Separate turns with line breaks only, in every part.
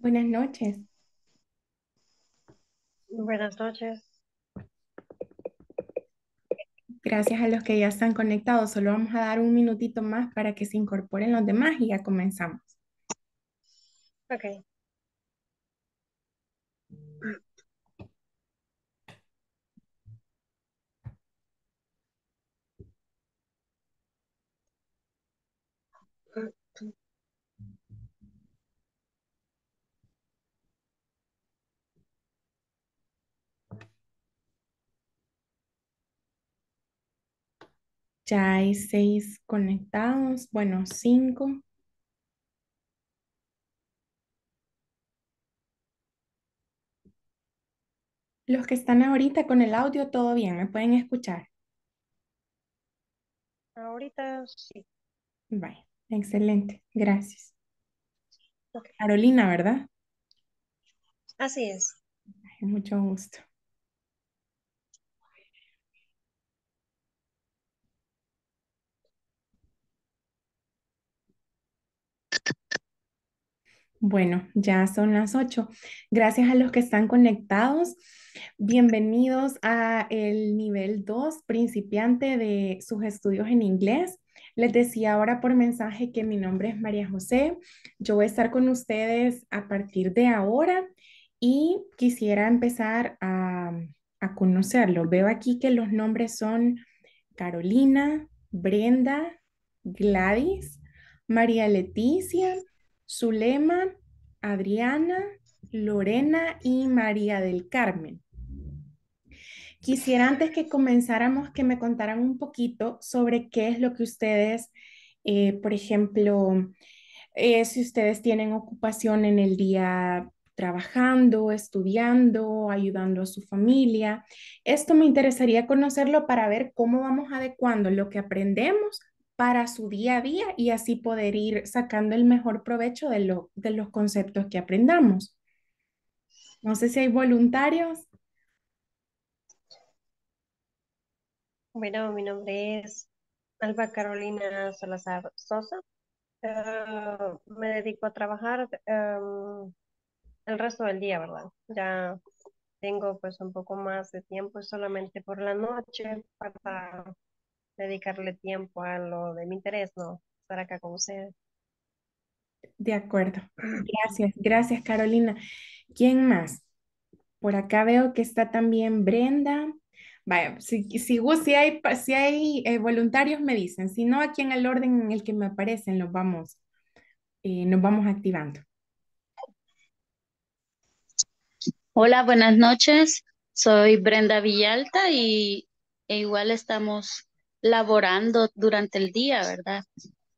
Buenas noches.
Buenas noches.
Gracias a los que ya están conectados. Solo vamos a dar un minutito más para que se incorporen los demás y ya comenzamos. Ok. Ya hay seis conectados, bueno, cinco. Los que están ahorita con el audio, todo bien, ¿me pueden escuchar?
Ahorita sí.
Vale, excelente, gracias. Carolina, ¿verdad?
Así es.
mucho gusto. Bueno, ya son las 8. Gracias a los que están conectados. Bienvenidos a el nivel 2 principiante de sus estudios en inglés. Les decía ahora por mensaje que mi nombre es María José. Yo voy a estar con ustedes a partir de ahora y quisiera empezar a, a Veo aquí que los nombres son Carolina, Brenda, Gladys, María Leticia, Zulema, Adriana, Lorena y María del Carmen. Quisiera antes que comenzáramos que me contaran un poquito sobre qué es lo que ustedes, eh, por ejemplo, eh, si ustedes tienen ocupación en el día trabajando, estudiando, ayudando a su familia. Esto me interesaría conocerlo para ver cómo vamos adecuando lo que aprendemos para su día a día y así poder ir sacando el mejor provecho de, de los conceptos que aprendamos. No sé si hay voluntarios.
Bueno, mi nombre es Alba Carolina Salazar Sosa. Ah, me dedico a trabajar em, el resto del día, ¿verdad? Ya tengo pues un poco más de tiempo solamente por la noche para dedicarle tiempo a lo de mi interés, ¿no? Estar acá con ustedes.
De acuerdo. Gracias, gracias Carolina. ¿Quién más? Por acá veo que está también Brenda. Vaya, si, si, hay, si hay eh, voluntarios me dicen, si no, aquí en el orden en el que me aparecen los vamos, eh, nos vamos activando.
Hola, buenas noches. Soy Brenda Villalta y e igual estamos laborando durante el día, ¿verdad?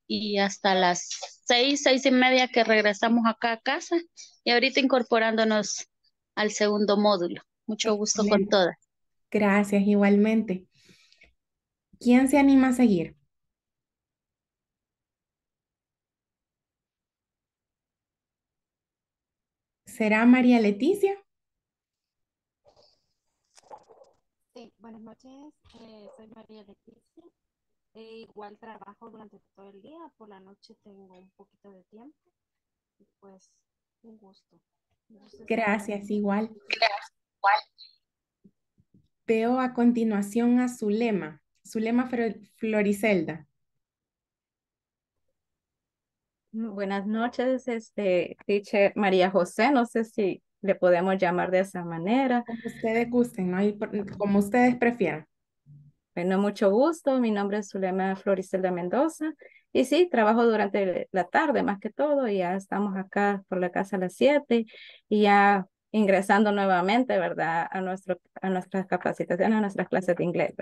Y hasta las seis, seis y media que regresamos acá a casa
y ahorita incorporándonos al segundo módulo. Mucho gusto con todas. Gracias, igualmente. ¿Quién se anima a seguir? ¿Será María Leticia?
Buenas noches, eh, soy María Leticia. E igual trabajo durante todo el día, por la noche tengo un poquito de tiempo y pues un gusto. Gracias, igual.
Veo a continuación a Zulema, Zulema Floricelda. Buenas
noches, este, teacher María José, no sé si le podemos llamar de esa manera. Como ustedes gusten, ¿no? Y como ustedes prefieran. Bueno, mucho gusto. Mi nombre es Zulema Floricelda Mendoza. Y sí, trabajo durante la tarde más que todo. Y ya estamos acá por la casa a las 7 y ya ingresando nuevamente, ¿verdad? A, nuestro, a nuestras capacitaciones, a nuestras clases de inglés,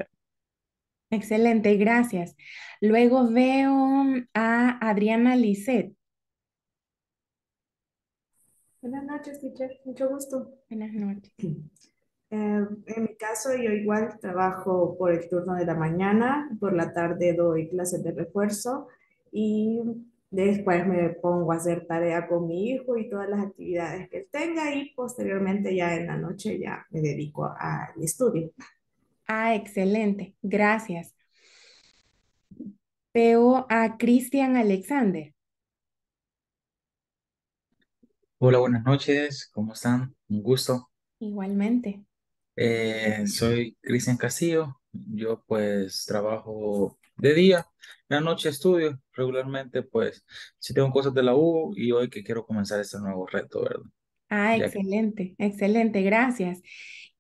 Excelente, gracias. Luego veo a Adriana Lisset. Buenas noches, teacher. Mucho gusto. Buenas noches. Eh, en mi caso, yo
igual trabajo por el turno de la mañana, por la tarde doy clases de refuerzo y después me pongo a hacer tarea con mi hijo y todas las
actividades que tenga y posteriormente ya en la noche ya
me dedico al
estudio. Ah, excelente. Gracias. Veo a Cristian Alexander.
Hola, buenas noches, ¿cómo están? Un gusto.
Igualmente.
Eh, soy Cristian Castillo, yo pues trabajo de día, en la noche estudio, regularmente pues si tengo cosas de la U y hoy que quiero comenzar este nuevo reto, ¿verdad?
Ah, excelente, excelente, gracias.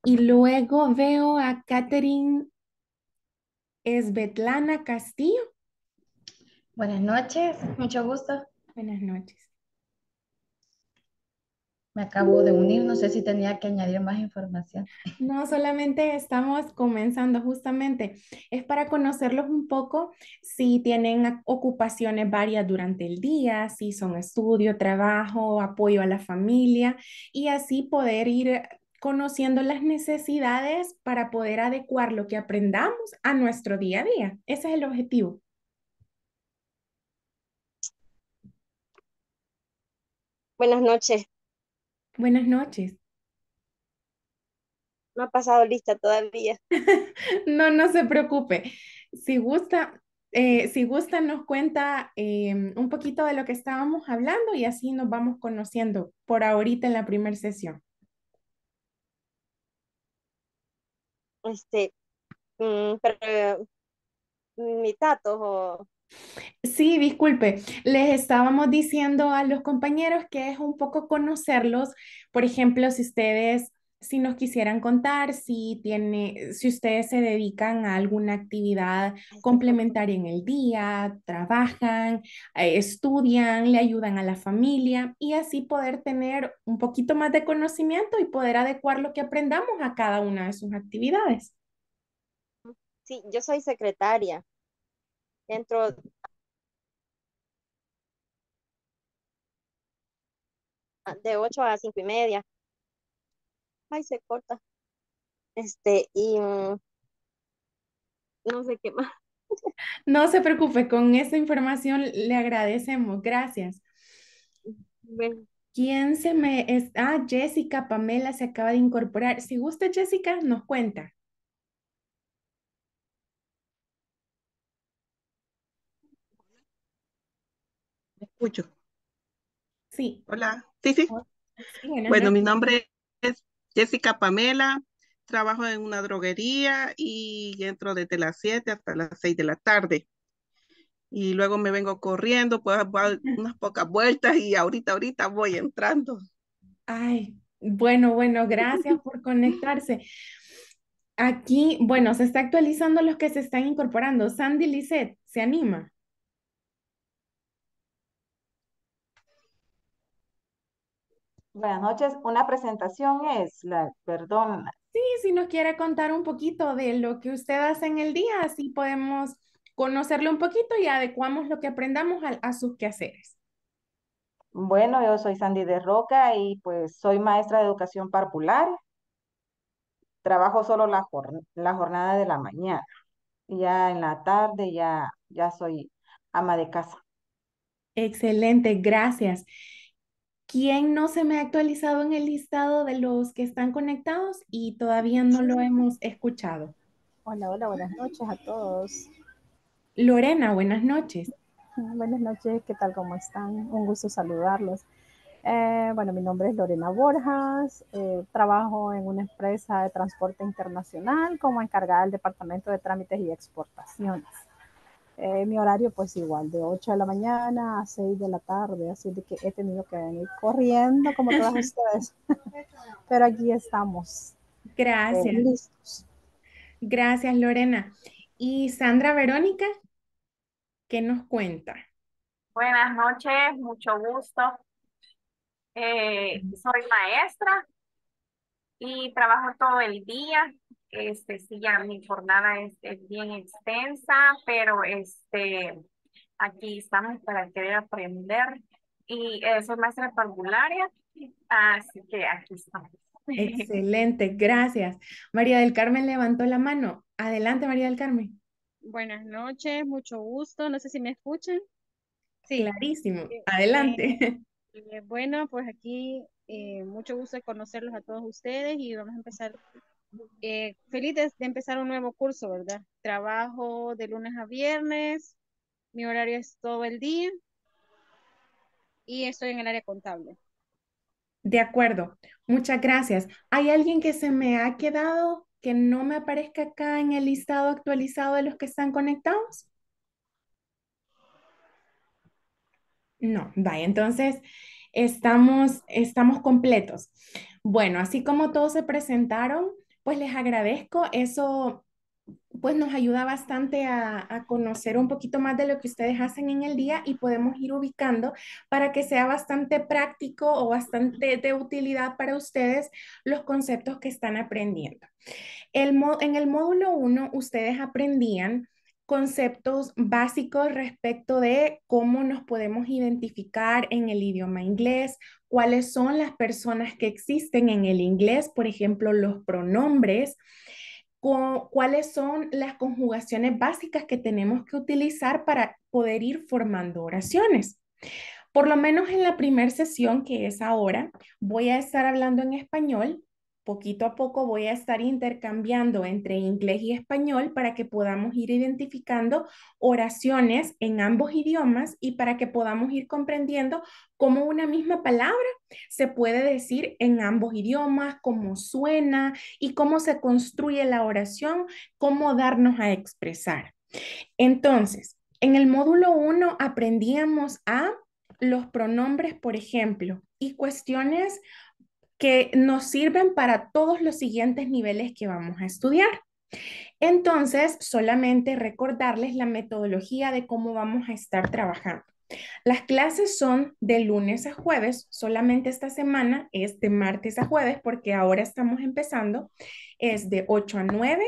Y luego veo a Catherine Esbetlana Castillo. Buenas noches, mucho gusto. Buenas noches.
Me acabo de unir, no sé si tenía que añadir más información.
No, solamente estamos comenzando justamente. Es para conocerlos un poco si tienen ocupaciones varias durante el día, si son estudio, trabajo, apoyo a la familia y así poder ir conociendo las necesidades para poder adecuar lo que aprendamos a nuestro día a día. Ese es el objetivo.
Buenas noches.
Buenas noches. No ha pasado lista todavía. no, no se preocupe. Si gusta, eh, si gusta nos cuenta em, un poquito de lo que estábamos hablando y así nos vamos conociendo por ahorita en la primera sesión.
Este, mm, pero, mm, mi tato o
Sí, disculpe, les estábamos diciendo a los compañeros que es un poco conocerlos, por ejemplo, si ustedes, si nos quisieran contar, si, tiene, si ustedes se dedican a alguna actividad complementaria en el día, trabajan, eh, estudian, le ayudan a la familia y así poder tener un poquito más de conocimiento y poder adecuar lo que aprendamos a cada una de sus actividades.
Sí, yo soy secretaria dentro de 8 a 5 y media. Ay, se corta.
Este, y mm,
no sé qué más.
No se preocupe, con esta información le agradecemos. Gracias. ¿Quién se me Ah, Jessica Pamela se acaba de incorporar. Si gusta, Jessica, nos cuenta.
mucho Sí. Hola. Sí, sí. bueno, mi nombre es Jessica Pamela. Trabajo en una droguería y entro desde las 7 hasta las 6 de la tarde. Y luego me vengo corriendo, pues unas pocas vueltas y ahorita, ahorita voy entrando.
Ay, bueno, bueno, gracias por conectarse. Aquí, bueno, se está actualizando los que se están incorporando. Sandy Lisset, ¿se anima? Buenas noches. Una presentación es la, perdón. Sí, si nos quiere contar un poquito de lo que usted hace en el día, así podemos conocerlo un poquito y adecuamos lo que aprendamos a, sus quehaceres. Bueno, yo soy Sandy de Roca y pues soy maestra de educación popular. Trabajo solo la, la jornada de la mañana. Ya en la tarde ya, ya soy ama de casa. Excelente, gracias quién no se me ha actualizado en el listado de los que están conectados y todavía no lo hemos escuchado. Hola, hola, buenas noches a todos. Lorena, buenas noches.
Buenas noches, ¿qué tal? ¿Cómo están? Un gusto saludarlos. Eh, bueno, mi nombre es Lorena Borjas, eh, trabajo en una empresa de transporte internacional como encargada del Departamento de Trámites y Exportaciones. Eh, mi horario pues igual, de 8 de la mañana a 6 de la tarde, así de que he tenido que venir corriendo como todas
ustedes. Pero aquí estamos. Gracias. Eh, Gracias, Lorena. Y Sandra Verónica, ¿qué nos cuenta?
Buenas noches, mucho gusto. Eh, soy maestra y trabajo todo el día este, sí, ya mi jornada es, bien extensa, pero este, aquí estamos para querer aprender. Y eso eh, soy maestra parvularia, así que aquí estamos.
Excelente, gracias. María del Carmen levantó la mano. Adelante, María del Carmen.
Buenas noches, mucho gusto. No sé si me escuchan. Sí, clarísimo. Eh, Adelante. Eh, bueno, pues aquí mucho gusto de conocerlos a todos ustedes y vamos a empezar eh, feliz de, empezar un nuevo curso, ¿verdad? Trabajo de lunes a viernes, mi horario es todo el día y estoy en el área contable.
De acuerdo, muchas gracias. ¿Hay alguien que se me ha quedado que no me aparezca acá en el listado actualizado de los que están conectados? No, vaya, entonces estamos, estamos completos. Bueno, así como todos se presentaron, pues les agradezco. Eso pues nos ayuda bastante a, conocer un poquito más de lo que ustedes hacen en el día y podemos ir ubicando para que sea bastante práctico o bastante de utilidad para ustedes los conceptos que están aprendiendo. en el módulo 1 ustedes aprendían conceptos básicos respecto de cómo nos podemos identificar en el idioma inglés, cuáles son las personas que existen en el inglés, por ejemplo, los pronombres, cuáles son las conjugaciones básicas que tenemos que utilizar para poder ir formando oraciones. Por lo menos en la primera sesión, que es ahora, voy a estar hablando en español poquito a poco voy a estar intercambiando entre inglés y español para que podamos ir identificando oraciones en ambos idiomas y para que podamos ir comprendiendo cómo una misma palabra se puede decir en ambos idiomas, cómo suena y cómo se construye la oración, cómo darnos a expresar. Entonces, en el módulo 1 aprendíamos a los pronombres, por ejemplo, y cuestiones que nos sirven para todos los siguientes niveles que vamos a estudiar. Entonces, solamente recordarles la metodología de cómo vamos a estar trabajando. Las clases son de lunes a jueves, solamente esta semana es de martes a jueves porque ahora estamos empezando, es de 8 a 9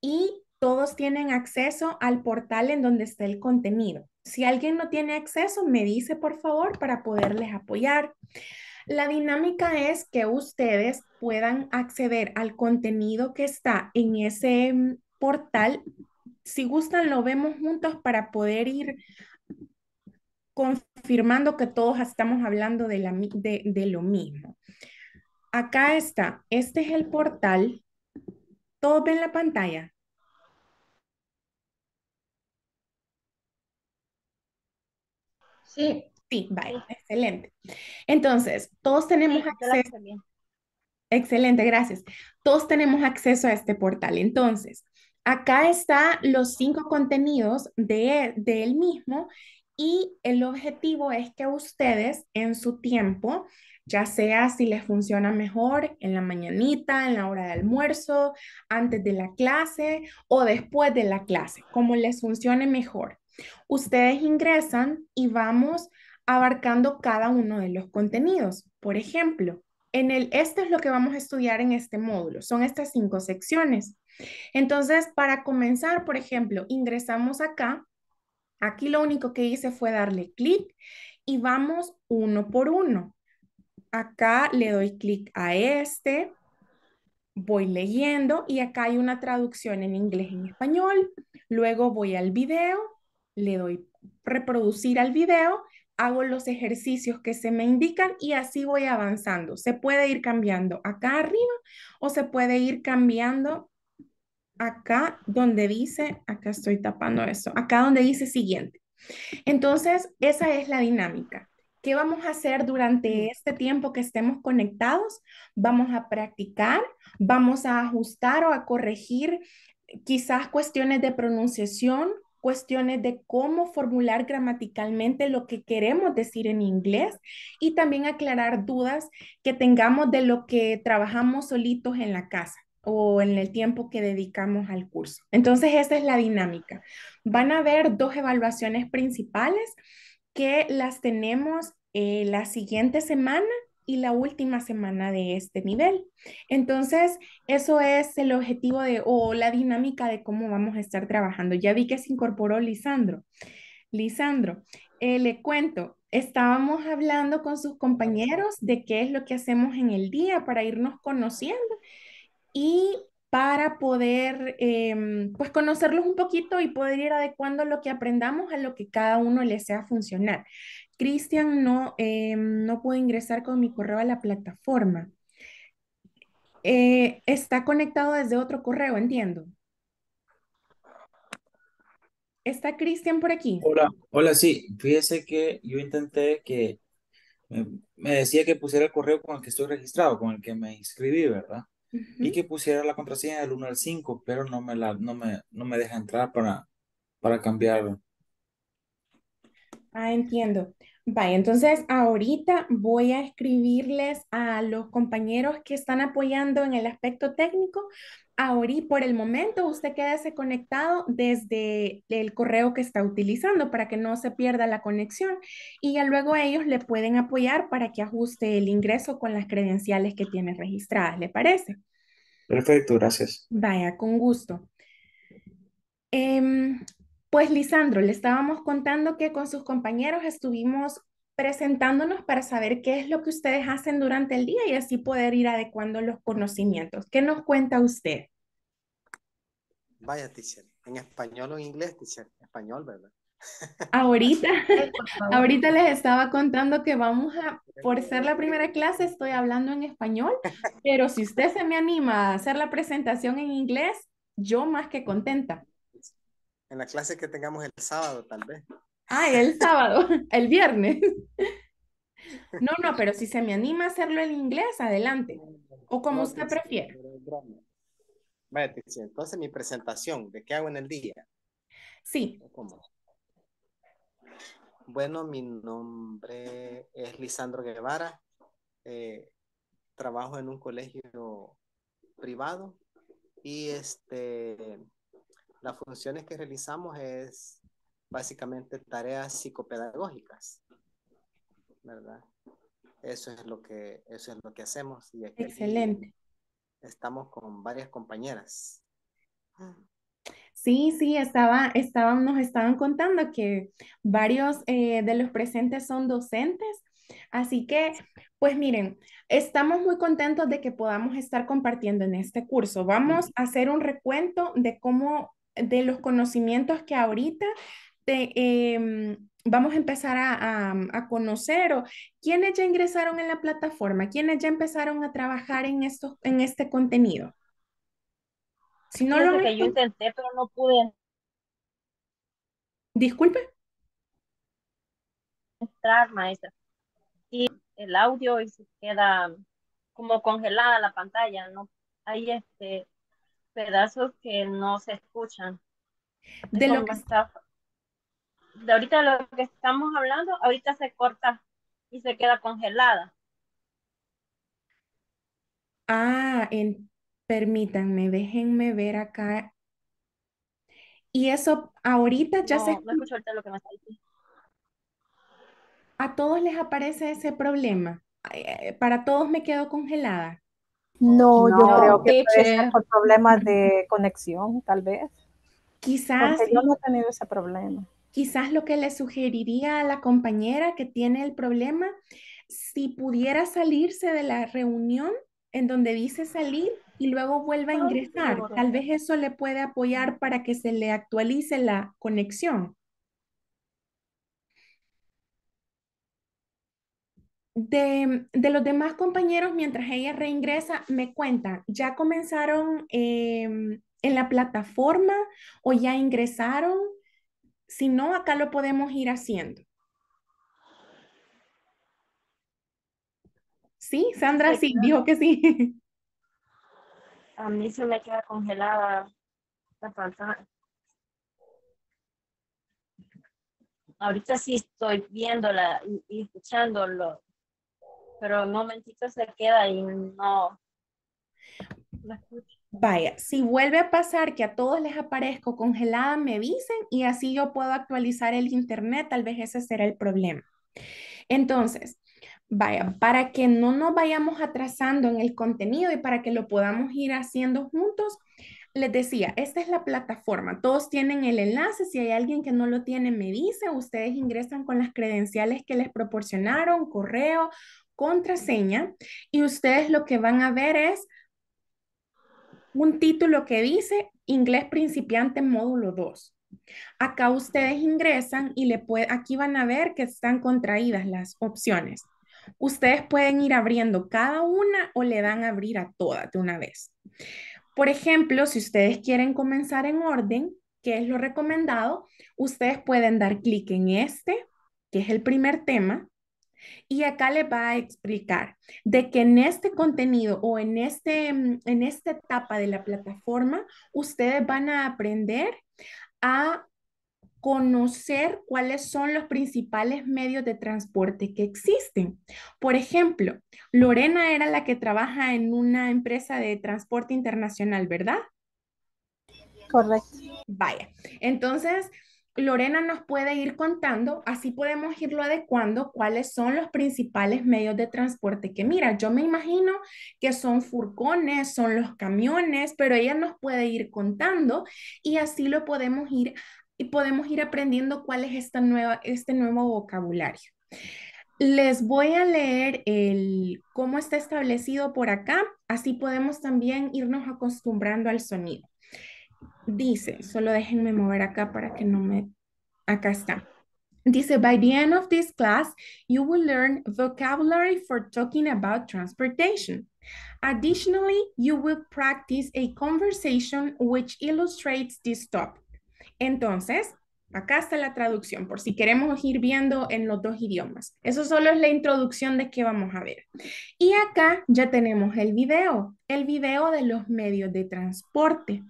y todos tienen acceso al portal en donde está el contenido. Si alguien no tiene acceso, me dice por favor para poderles apoyar. La dinámica es que ustedes puedan acceder al contenido que está en ese mm, portal. Si gustan, lo vemos juntos para poder ir confirmando que todos estamos hablando de, de, lo mismo. Acá está, este es el portal. ¿Todos ven la pantalla? Sí. Sí, vale, excelente. Entonces, todos tenemos acceso. Excelente, gracias. Todos tenemos acceso a este portal. Entonces, acá están los cinco contenidos de, de él mismo y el objetivo es que ustedes en su tiempo, ya sea si les funciona mejor en la mañanita, en la hora de almuerzo, antes de la clase o después de la clase, como les funcione mejor, ustedes ingresan y vamos abarcando cada uno de los contenidos. Por ejemplo, en el esto es lo que vamos a estudiar en este módulo, son estas cinco secciones. Entonces, para comenzar, por ejemplo, ingresamos acá, aquí lo único que hice fue darle clic y vamos uno por uno. Acá le doy clic a este, voy leyendo y acá hay una traducción en inglés y en español. Luego voy al video, le doy reproducir al video hago los ejercicios que se me indican y así voy avanzando. Se puede ir cambiando acá arriba o se puede ir cambiando acá donde dice, acá estoy tapando eso, acá donde dice siguiente. Entonces, esa es la dinámica. ¿Qué vamos a hacer durante mm. este tiempo que estemos conectados? Vamos a practicar, vamos a ajustar o a corregir quizás cuestiones de pronunciación, cuestiones de cómo formular gramaticalmente lo que queremos decir en inglés y también aclarar dudas que tengamos de lo que trabajamos solitos en la casa o en el tiempo que dedicamos al curso. Entonces, esa es la dinámica. Van a haber dos evaluaciones principales que las tenemos eh, la siguiente semana y la última semana de este nivel. Entonces, eso es el objetivo de o la dinámica de cómo vamos a estar trabajando. Ya vi que se incorporó Lisandro. Lisandro, eh, le cuento, estábamos hablando con sus compañeros de qué es lo que hacemos en el día para irnos conociendo y para poder em, pues conocerlos un poquito y poder ir adecuando lo que aprendamos a lo que cada uno le sea funcional. Cristian no, em, no puede ingresar con mi correo a la plataforma. Eh, está conectado desde otro correo, entiendo. ¿Está Cristian por aquí? Hola,
hola, sí. Fíjese que yo intenté que me, decía que pusiera el correo con el que estoy registrado, con el que me inscribí, ¿verdad? Y que pusiera la contraseña del 1 al 5, pero no me, la, no me, no me deja entrar para, para cambiar.
Ah, entiendo. Vaya, entonces ahorita voy a escribirles a los compañeros que están apoyando en el aspecto técnico. Ahorita, por el momento, usted quédese conectado desde el correo que está utilizando para que no se pierda la conexión y ya luego ellos le pueden apoyar para que ajuste el ingreso con las credenciales que tiene registradas, ¿le parece?
Perfecto, gracias.
Vaya, con gusto. Em, pues Lisandro, le estábamos contando que con sus compañeros estuvimos presentándonos para saber qué es lo que ustedes hacen durante el día y así poder ir adecuando los conocimientos. ¿Qué nos cuenta usted?
Vaya, teacher, en español o en inglés, teacher, español, ¿verdad?
Ahorita, ahorita les estaba contando que vamos a, por ser la primera clase, estoy hablando en español, pero si usted se me anima a hacer la presentación en inglés, yo más que contenta
en la clase que tengamos el sábado, tal vez.
Ah, el sábado, el viernes. No, no, pero si se me anima a hacerlo en inglés, adelante. O como usted prefiere.
Entonces, mi presentación, ¿de qué hago en el día? Sí. Bueno, mi nombre es Lisandro Guevara. Eh, trabajo en un colegio privado y este las funciones que realizamos es básicamente tareas psicopedagógicas, ¿verdad? Eso es lo que, eso es lo que hacemos. Y Excelente. Estamos con varias compañeras.
Sí, sí, estaba, nos estaban contando que varios eh, de los presentes son docentes. Así que, pues miren, estamos muy contentos de que podamos estar compartiendo en este curso. Vamos a hacer un recuento de cómo de los conocimientos que ahorita te, em, vamos a empezar a, a, conocer o quiénes ya ingresaron en la plataforma, quiénes ya empezaron a trabajar en, estos, en este contenido. Si no lo que yo intenté, pero no pude. Disculpe.
Entrar, maestra. Y el audio y se queda como congelada la pantalla, ¿no? Ahí este, pedazos que no se escuchan. De lo que de ahorita lo que estamos hablando, ahorita se corta y se queda congelada.
Ah, en, permítanme, déjenme ver acá. Y eso ahorita ya se... A todos les aparece ese problema. Eh, Para todos me quedo congelada.
No, yo creo que puede por
problemas de conexión, tal vez. Quizás. yo no he tenido ese problema. Quizás lo que le sugeriría a la compañera que tiene el problema, si pudiera salirse de la reunión en donde dice salir y luego vuelva a ah, ingresar, tal vez eso le puede apoyar para que se le actualice la conexión. de, los demás compañeros, mientras ella reingresa, me cuenta, ¿ya comenzaron em, en la plataforma o ya ingresaron? Si no, acá lo podemos ir haciendo. Sí, Sandra sí, dijo que sí. A mí se me queda congelada la pantalla. Ahorita sí
estoy viéndola y escuchándolo pero un momentito se queda y no,
Vaya, si vuelve a pasar que a todos les aparezco congelada, me dicen y así yo puedo actualizar el internet, tal vez ese será el problema. Entonces, vaya, para que no nos vayamos atrasando en el contenido y para que lo podamos ir haciendo juntos, les decía, esta es la plataforma, todos tienen el enlace, si hay alguien que no lo tiene, me dice, ustedes ingresan con las credenciales que les proporcionaron, correo contraseña y ustedes lo que van a ver es un título que dice Inglés principiante módulo 2. Acá ustedes ingresan y le puede, aquí van a ver que están contraídas las opciones. Ustedes pueden ir abriendo cada una o le dan a abrir a todas de una vez. Por ejemplo, si ustedes quieren comenzar en orden, que es lo recomendado, ustedes pueden dar clic en este, que es el primer tema, y acá le va a explicar de que en este contenido o en, este, en esta etapa de la plataforma, ustedes van a aprender a conocer cuáles son los principales medios de transporte que existen. Por ejemplo, Lorena era la que trabaja en una empresa de transporte internacional, ¿verdad? Correcto. Vaya, entonces Lorena nos puede ir contando, así podemos irlo adecuando, cuáles son los principales medios de transporte. Que mira, yo me imagino que son furcones son los camiones, pero ella nos puede ir contando y así lo podemos ir y podemos ir aprendiendo cuál es esta nueva, este nuevo vocabulario. Les voy a leer el cómo está establecido por acá, así podemos también irnos acostumbrando al sonido dice, solo déjenme mover acá para que no me, acá está. Dice, by the end of this class, you will learn vocabulary for talking about transportation. Additionally, you will practice a conversation which illustrates this topic. Entonces, acá está la traducción, por si queremos ir viendo en los dos idiomas. Eso solo es la introducción de qué vamos a ver. Y acá ya tenemos el video, el video de los medios de transporte.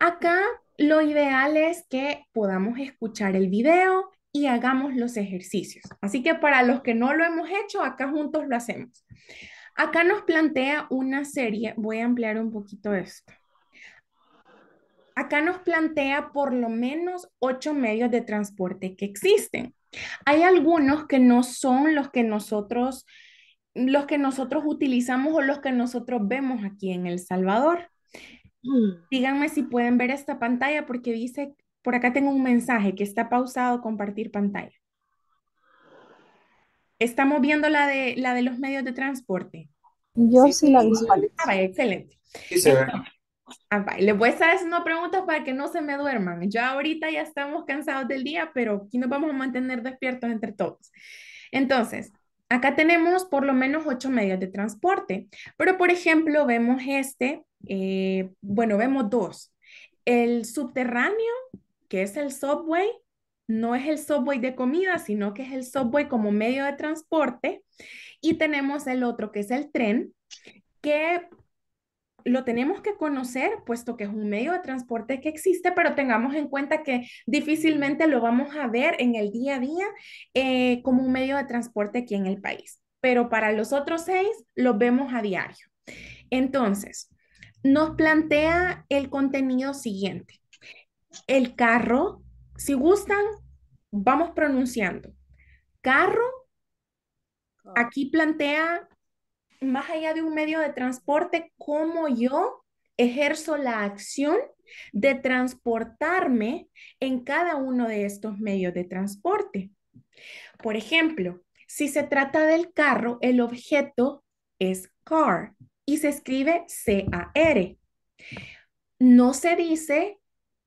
Acá lo ideal es que podamos escuchar el video y hagamos los ejercicios. Así que para los que no lo hemos hecho, acá juntos lo hacemos. Acá nos plantea una serie, voy a ampliar un poquito esto. Acá nos plantea por lo menos ocho medios de transporte que existen. Hay algunos que no son los que nosotros los que nosotros utilizamos o los que nosotros vemos aquí en El Salvador. Mm. Díganme si pueden ver esta pantalla porque dice, por acá tengo un mensaje que está pausado compartir pantalla. Estamos viendo la de, la de los medios de transporte. Yo sí, la visualizo. Ah, excelente. Sí se ve. Ah, les voy a hacer una pregunta para que no se me duerman. Ya ahorita ya estamos cansados del día, pero aquí nos vamos a mantener despiertos entre todos. Entonces, Acá tenemos por lo menos ocho medios de transporte, pero por ejemplo vemos este, eh, bueno, vemos dos. El subterráneo, que es el subway, no es el subway de comida, sino que es el subway como medio de transporte. Y tenemos el otro, que es el tren, que lo tenemos que conocer, puesto que es un medio de transporte que existe, pero tengamos en cuenta que difícilmente lo vamos a ver en el día a día eh, como un medio de transporte aquí en el país. Pero para los otros seis, lo vemos a diario. Entonces, nos plantea el contenido siguiente. El carro, si gustan, vamos pronunciando. Carro, aquí plantea más allá de un medio de transporte, cómo yo ejerzo la acción de transportarme en cada uno de estos medios de transporte. Por ejemplo, si se trata del carro, el objeto es car y se escribe C-A-R. No se dice,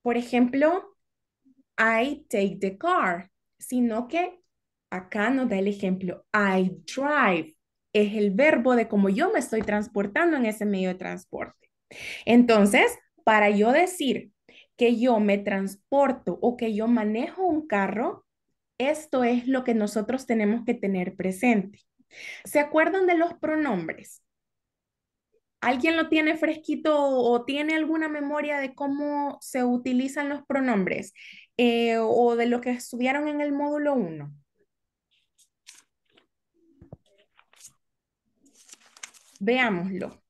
por ejemplo, I take the car, sino que acá nos da el ejemplo I drive es el verbo de cómo yo me estoy transportando en ese medio de transporte. Entonces, para yo decir que yo me transporto o que yo manejo un carro, esto es lo que nosotros tenemos que tener presente. ¿Se acuerdan de los pronombres? ¿Alguien lo tiene fresquito o, tiene alguna memoria de cómo se utilizan los pronombres eh, o de lo que estudiaron en el módulo 1? Veámoslo.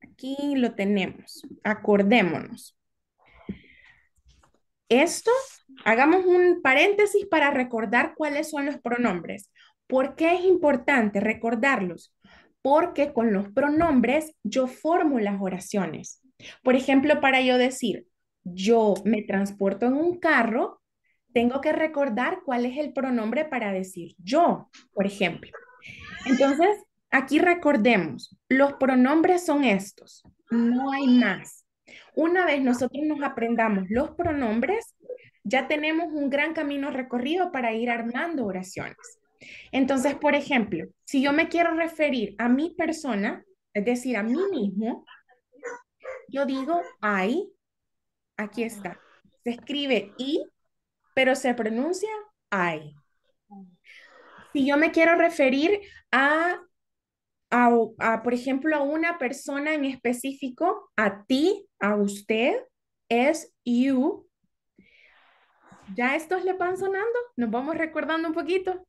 Aquí lo tenemos. Acordémonos. Esto, hagamos un paréntesis para recordar cuáles son los pronombres. ¿Por qué es importante recordarlos? Porque con los pronombres yo formo las oraciones. Por ejemplo, para yo decir, yo me transporto en un carro, tengo que recordar cuál es el pronombre para decir yo, por ejemplo. Entonces, Aquí recordemos, los pronombres son estos, no hay más. Una vez nosotros nos aprendamos los pronombres, ya tenemos un gran camino recorrido para ir armando oraciones. Entonces, por ejemplo, si yo me quiero referir a mi persona, es decir, a mí mismo, yo digo ay, aquí está. Se escribe I, pero se pronuncia ay. Si yo me quiero referir a a, por ejemplo, a una persona en específico, a ti, a usted, es you. ¿Ya estos le van sonando? ¿Nos vamos recordando un poquito?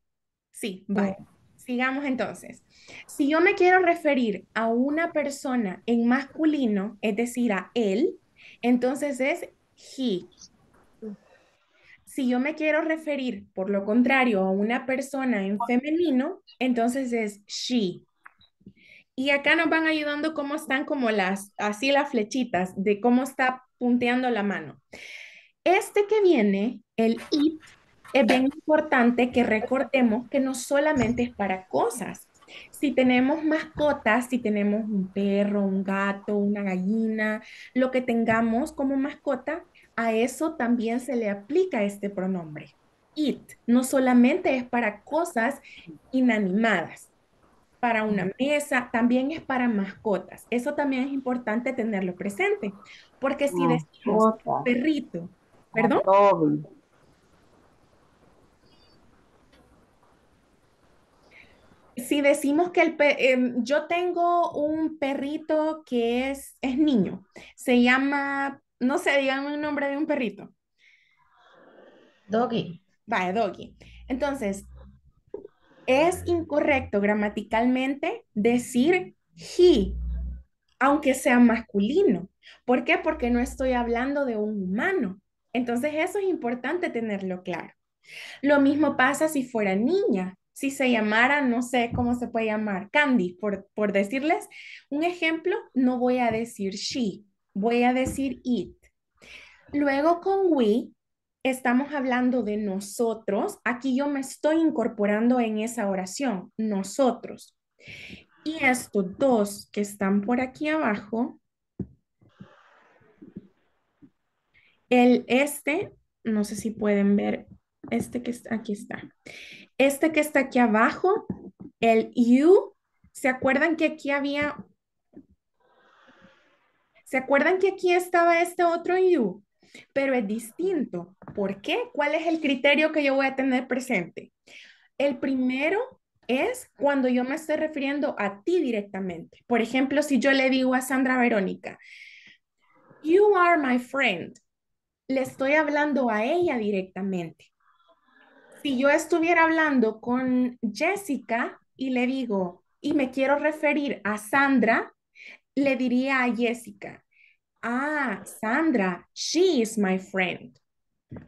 Sí, vale. Sigamos entonces. Si yo me quiero referir a una persona en masculino, es decir, a él, entonces es he. Si yo me quiero referir, por lo contrario, a una persona en femenino, entonces es she. Y acá nos van ayudando cómo están como las, así las flechitas de cómo está punteando la mano. Este que viene, el it, es eh, bien importante que recordemos que no solamente es para cosas. Si tenemos mascotas, si tenemos un perro, un gato, una gallina, lo que tengamos como mascota, a eso también se le aplica este pronombre. It no solamente es para cosas inanimadas para una mesa, también es para mascotas. Eso también es importante tenerlo presente, porque si decimos perrito, perdón. Si decimos que el em, yo tengo un perrito que es, es niño, se llama, no sé, díganme el nombre de un perrito. Doggy. Vaya, Doggy. Entonces, es incorrecto gramaticalmente decir he, aunque sea masculino. ¿Por qué? Porque no estoy hablando de un humano. Entonces eso es importante tenerlo claro. Lo mismo pasa si fuera niña. Si se llamara, no sé cómo se puede llamar, Candy, por, por decirles un ejemplo, no voy a decir she, voy a decir it. Luego con we estamos hablando de nosotros, aquí yo me estoy incorporando en esa oración, nosotros. Y estos dos que están por aquí abajo, el este, no sé si pueden ver, este que está, aquí está. Este que está aquí abajo, el you, ¿se acuerdan que aquí había ¿Se acuerdan que aquí estaba este otro you? pero es distinto. ¿Por qué? ¿Cuál es el criterio que yo voy a tener presente? El primero es cuando yo me estoy refiriendo a ti directamente. Por ejemplo, si yo le digo a Sandra Verónica, You are my friend, le estoy hablando a ella directamente. Si yo estuviera hablando con Jessica y le digo, y me quiero referir a Sandra, le diría a Jessica, ah, Sandra, she is my friend.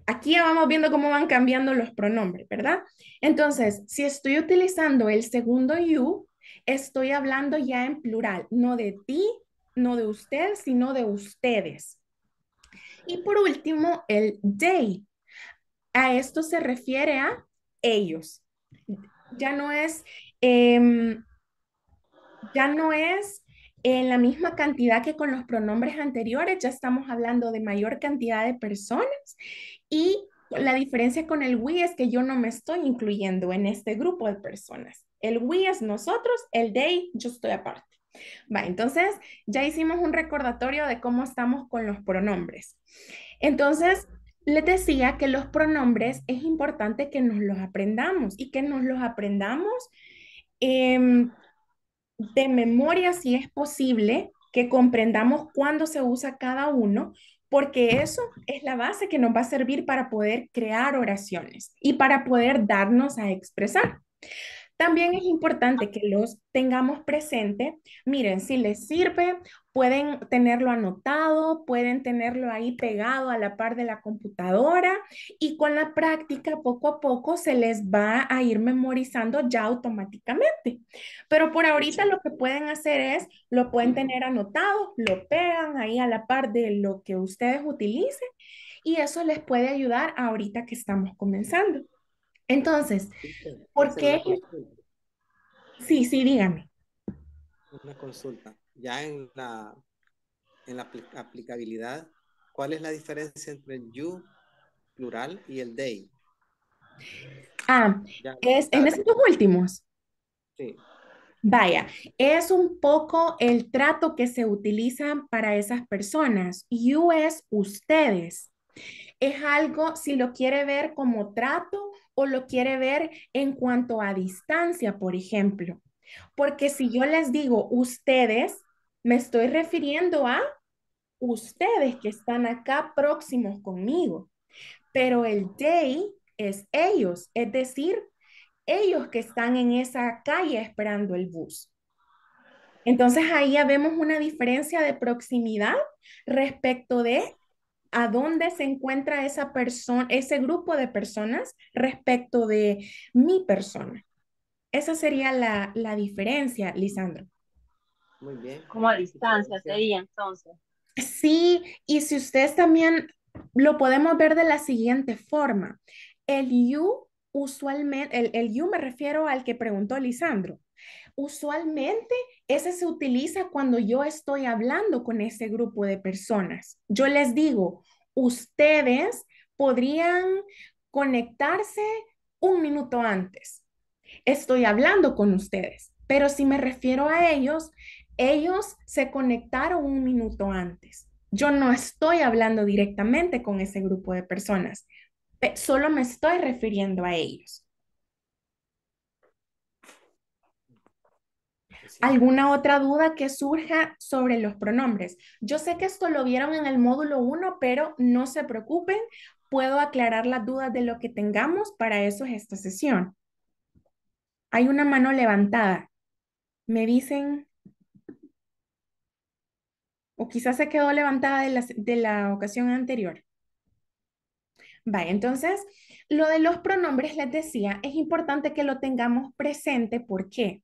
Aquí ya vamos viendo cómo van cambiando los pronombres, ¿verdad? Entonces, si estoy utilizando el segundo you, estoy hablando ya en plural, no de ti, no de usted, sino de ustedes. Y por último, el they. A esto se refiere a ellos. Ya no es, em, ya no es en la misma cantidad que con los pronombres anteriores, ya estamos hablando de mayor cantidad de personas y la diferencia con el we es que yo no me estoy incluyendo en este grupo de personas. El we es nosotros, el they yo estoy aparte. Va, entonces ya hicimos un recordatorio de cómo estamos con los pronombres. Entonces, les decía que los pronombres es importante que nos los aprendamos y que nos los aprendamos em, de memoria si es posible, que comprendamos cuándo se usa cada uno, porque eso es la base que nos va a servir para poder crear oraciones y para poder darnos a expresar. También es importante que los tengamos presente. Miren, si les sirve, pueden tenerlo anotado, pueden tenerlo ahí pegado a la par de la computadora y con la práctica poco a poco se les va a ir memorizando ya automáticamente. Pero por ahorita lo que pueden hacer es, lo pueden tener anotado, lo pegan ahí a la par de lo que ustedes utilicen y eso les puede ayudar ahorita que estamos comenzando. Entonces, ¿por qué? Sí, sí, dígame.
Una consulta. Ya en la, en la aplicabilidad, ¿cuál es la diferencia entre el you plural y el they?
Ah, es en esos últimos. Sí. Vaya, es un poco el trato que se utiliza para esas personas. You es ustedes. Es algo, si lo quiere ver como trato, o lo quiere ver en cuanto a distancia, por ejemplo. Porque si yo les digo ustedes, me estoy refiriendo a ustedes que están acá próximos conmigo. Pero el they es ellos, es decir, ellos que están en esa calle esperando el bus. Entonces ahí ya vemos una diferencia de proximidad respecto de a dónde se encuentra esa persona, ese grupo de personas respecto de mi persona. Esa sería la, diferencia, Lisandro. Muy bien. Como a distancia sería entonces. Sí, y si ustedes también lo podemos ver de la siguiente forma. El you usualmente, el, el you me refiero al que preguntó Lisandro. Usualmente ese se utiliza cuando yo estoy hablando con ese grupo de personas. Yo les digo, ustedes podrían conectarse un minuto antes. Estoy hablando con ustedes, pero si me refiero a ellos, ellos se conectaron un minuto antes. Yo no estoy hablando directamente con ese grupo de personas, solo me estoy refiriendo a ellos. ¿Alguna otra duda que surja sobre los pronombres? Yo sé que esto lo vieron en el módulo 1, pero no se preocupen, puedo aclarar las dudas de lo que tengamos, para eso es esta sesión. Hay una mano levantada. Me dicen, o quizás se quedó levantada de la, ocasión anterior. Vale, entonces, lo de los pronombres, les decía, es importante que lo tengamos presente. ¿Por qué?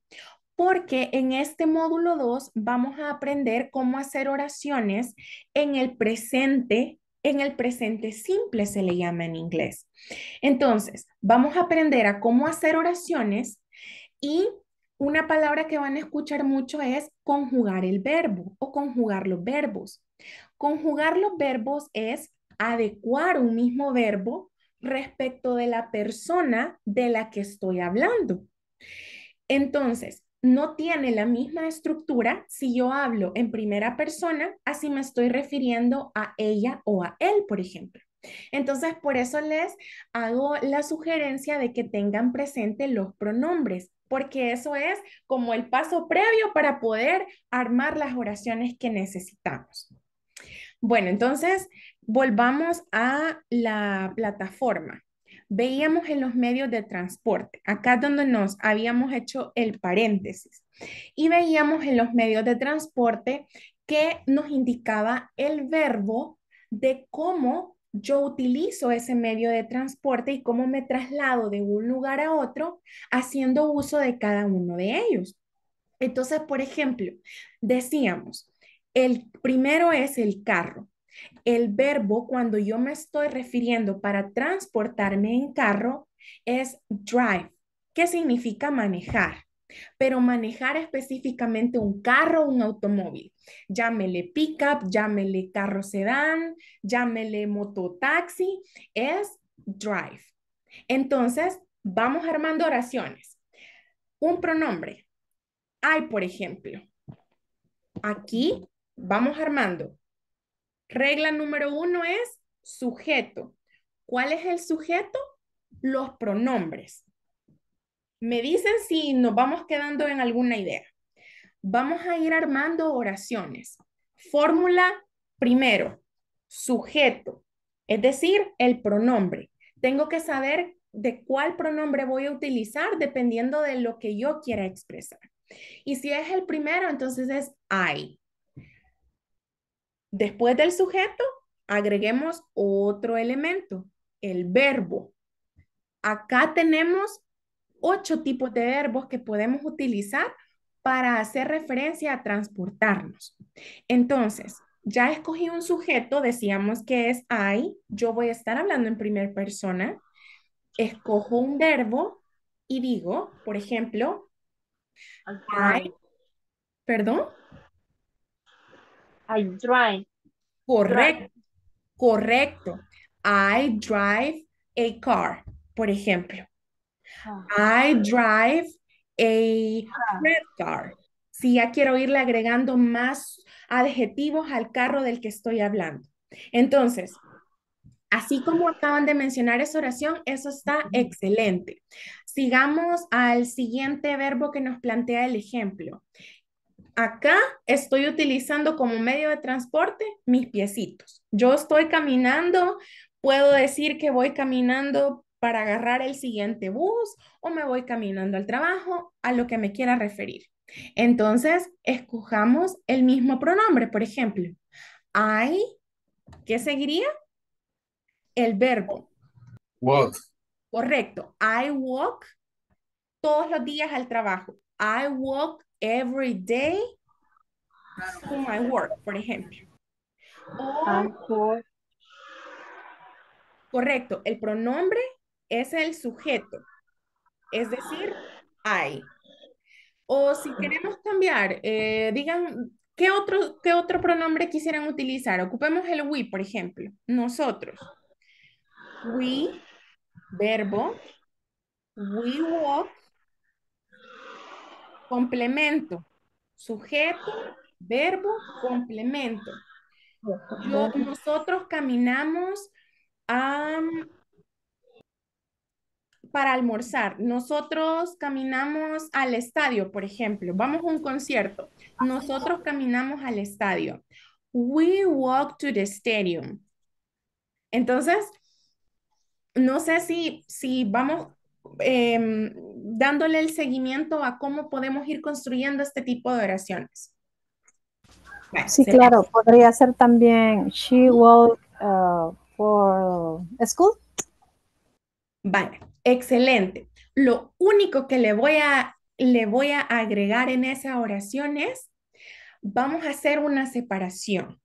porque en este módulo 2 vamos a aprender cómo hacer oraciones en el presente, en el presente simple se le llama en inglés. Entonces, vamos a aprender a cómo hacer oraciones y una palabra que van a escuchar mucho es conjugar el verbo o conjugar los verbos. Conjugar los verbos es adecuar un mismo verbo respecto de la persona de la que estoy hablando. Entonces, no tiene la misma estructura si yo hablo en primera persona, así me estoy refiriendo a ella o a él, por ejemplo. Entonces, por eso les hago la sugerencia de que tengan presente los pronombres, porque eso es como el paso previo para poder armar las oraciones que necesitamos. Bueno, entonces, volvamos a la plataforma veíamos en los medios de transporte, acá donde nos habíamos hecho el paréntesis, y veíamos en los medios de transporte que nos indicaba el verbo de cómo yo utilizo ese medio de transporte y cómo me traslado de un lugar a otro haciendo uso de cada uno de ellos. Entonces, por ejemplo, decíamos, el primero es el carro. El verbo cuando yo me estoy refiriendo para transportarme en carro es drive, que significa manejar. Pero manejar específicamente un carro o un automóvil. Llámele pickup, llámele carro sedán, llámele mototaxi, es drive. Entonces, vamos armando oraciones. Un pronombre. Hay, por ejemplo. Aquí vamos armando Regla número uno es sujeto. ¿Cuál es el sujeto? Los pronombres. Me dicen si nos vamos quedando en alguna idea. Vamos a ir armando oraciones. Fórmula primero, sujeto, es decir, el pronombre. Tengo que saber de cuál pronombre voy a utilizar dependiendo de lo que yo quiera expresar. Y si es el primero, entonces es I. Después del sujeto, agreguemos otro elemento, el verbo. Acá tenemos ocho tipos de verbos que podemos utilizar para hacer referencia a transportarnos. Entonces, ya escogí un sujeto, decíamos que es I, yo voy a estar hablando en primera persona, escojo un verbo y digo, por ejemplo, I, perdón. I drive. Correcto. Correcto. I drive a car, por ejemplo. Ah. I drive a ah. red car. Si ya quiero irle agregando más adjetivos al carro del que estoy hablando. Entonces, así como acaban de mencionar esa oración, eso está excelente. Sigamos al siguiente verbo que nos plantea el ejemplo. Acá estoy utilizando como medio de transporte mis piecitos. Yo estoy caminando, puedo decir que voy caminando para agarrar el siguiente bus o me voy caminando al trabajo, a lo que me quiera referir. Entonces, escojamos el mismo pronombre, por ejemplo, I, ¿qué seguiría? El verbo. Walk. Correcto. I walk todos los días al trabajo. I walk every day my work, por ejemplo. Ah, correcto, el pronombre es el sujeto, es decir, I. O si queremos cambiar, eh, digan, ¿qué otro, ¿qué otro pronombre quisieran utilizar? Ocupemos el we, por ejemplo, nosotros. We, verbo, we walk, complemento. Sujeto, verbo, complemento. nosotros caminamos para almorzar. Nosotros caminamos al estadio, por ejemplo. Vamos a un concierto. Nosotros caminamos al estadio. We walk to the stadium. Entonces, no sé si, si vamos, em, dándole el seguimiento a cómo podemos ir construyendo este tipo de oraciones. sí, claro,
podría ser también She Walked
uh, for School. Vale, excelente. Lo único que le voy a, le voy a agregar en esa oración es, vamos a hacer una separación.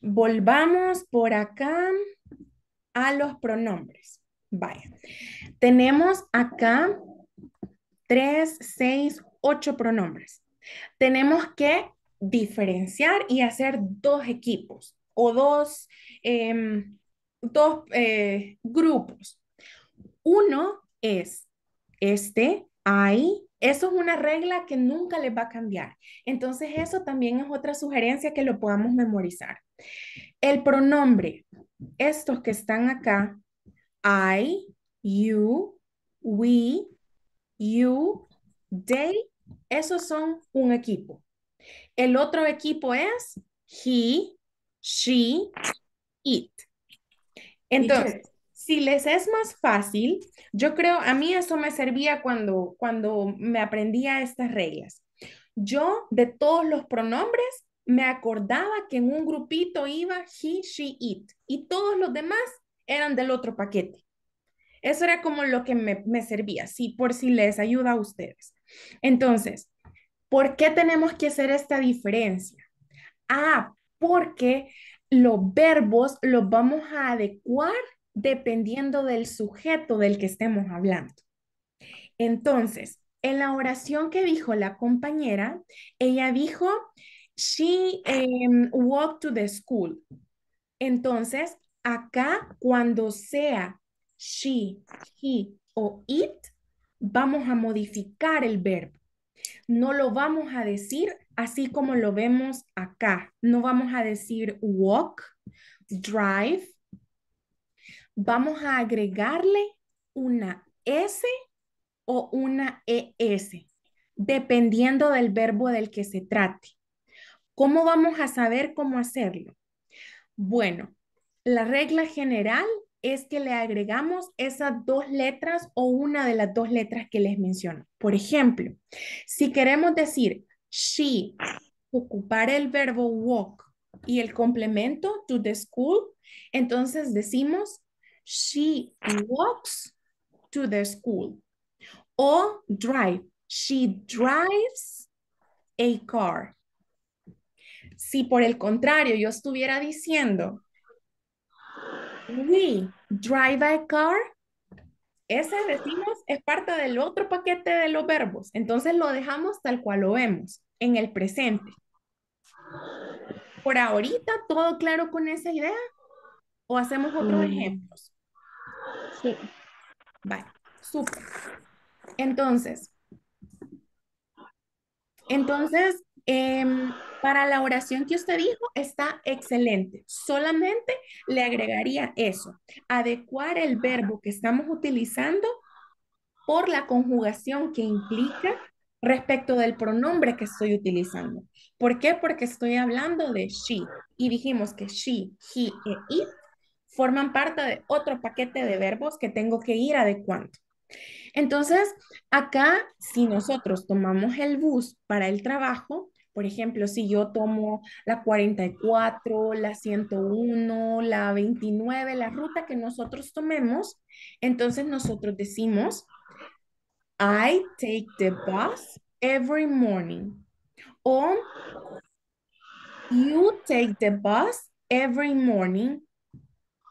Volvamos por acá a los pronombres. Vaya. Tenemos acá tres, seis, ocho pronombres. Tenemos que diferenciar y hacer dos equipos o dos, em, dos eh, grupos. Uno es este, ahí. eso es una regla que nunca les va a cambiar. Entonces eso también es otra sugerencia que lo podamos memorizar. El pronombre, estos que están acá, I, you, we, you, they, esos son un equipo. El otro equipo es he, she, it. Entonces, si les es más fácil, yo creo, a mí eso me servía cuando, cuando me aprendía estas reglas. Yo de todos los pronombres me acordaba que en un grupito iba he, she, it y todos los demás eran del otro paquete. Eso era como lo que me, servía, sí, por si les ayuda a ustedes. Entonces, ¿por qué tenemos que hacer esta diferencia? Ah, porque los verbos los vamos a adecuar dependiendo del sujeto del que estemos hablando. Entonces, en la oración que dijo la compañera, ella dijo, she em, walked to the school. Entonces, Acá, cuando sea she, he o it, vamos a modificar el verbo. No lo vamos a decir así como lo vemos acá. No vamos a decir walk, drive. Vamos a agregarle una S o una ES, dependiendo del verbo del que se trate. ¿Cómo vamos a saber cómo hacerlo? Bueno, la regla general es que le agregamos esas dos letras o una de las dos letras que les menciono. Por ejemplo, si queremos decir she, ocupar el verbo walk y el complemento to the school, entonces decimos she walks to the school. O drive, she drives a car. Si por el contrario yo estuviera diciendo We drive a car. Ese, decimos, es parte del otro paquete de los verbos. Entonces lo dejamos tal cual lo vemos, en el presente. Por ahorita, ¿todo claro con esa idea? ¿O hacemos otros mm. ejemplos? Sí. Vale, súper. Entonces, entonces, Em, para la oración que usted dijo está excelente. Solamente le agregaría eso, adecuar el verbo que estamos utilizando por la conjugación que implica respecto del pronombre que estoy utilizando. ¿Por qué? Porque estoy hablando de she y dijimos que she, he e it forman parte de otro paquete de verbos que tengo que ir adecuando. Entonces, acá, si nosotros tomamos el bus para el trabajo, por ejemplo, si yo tomo la 44, la 101, la 29, la ruta que nosotros tomemos, entonces nosotros decimos, I take the bus every morning. O you take the bus every morning.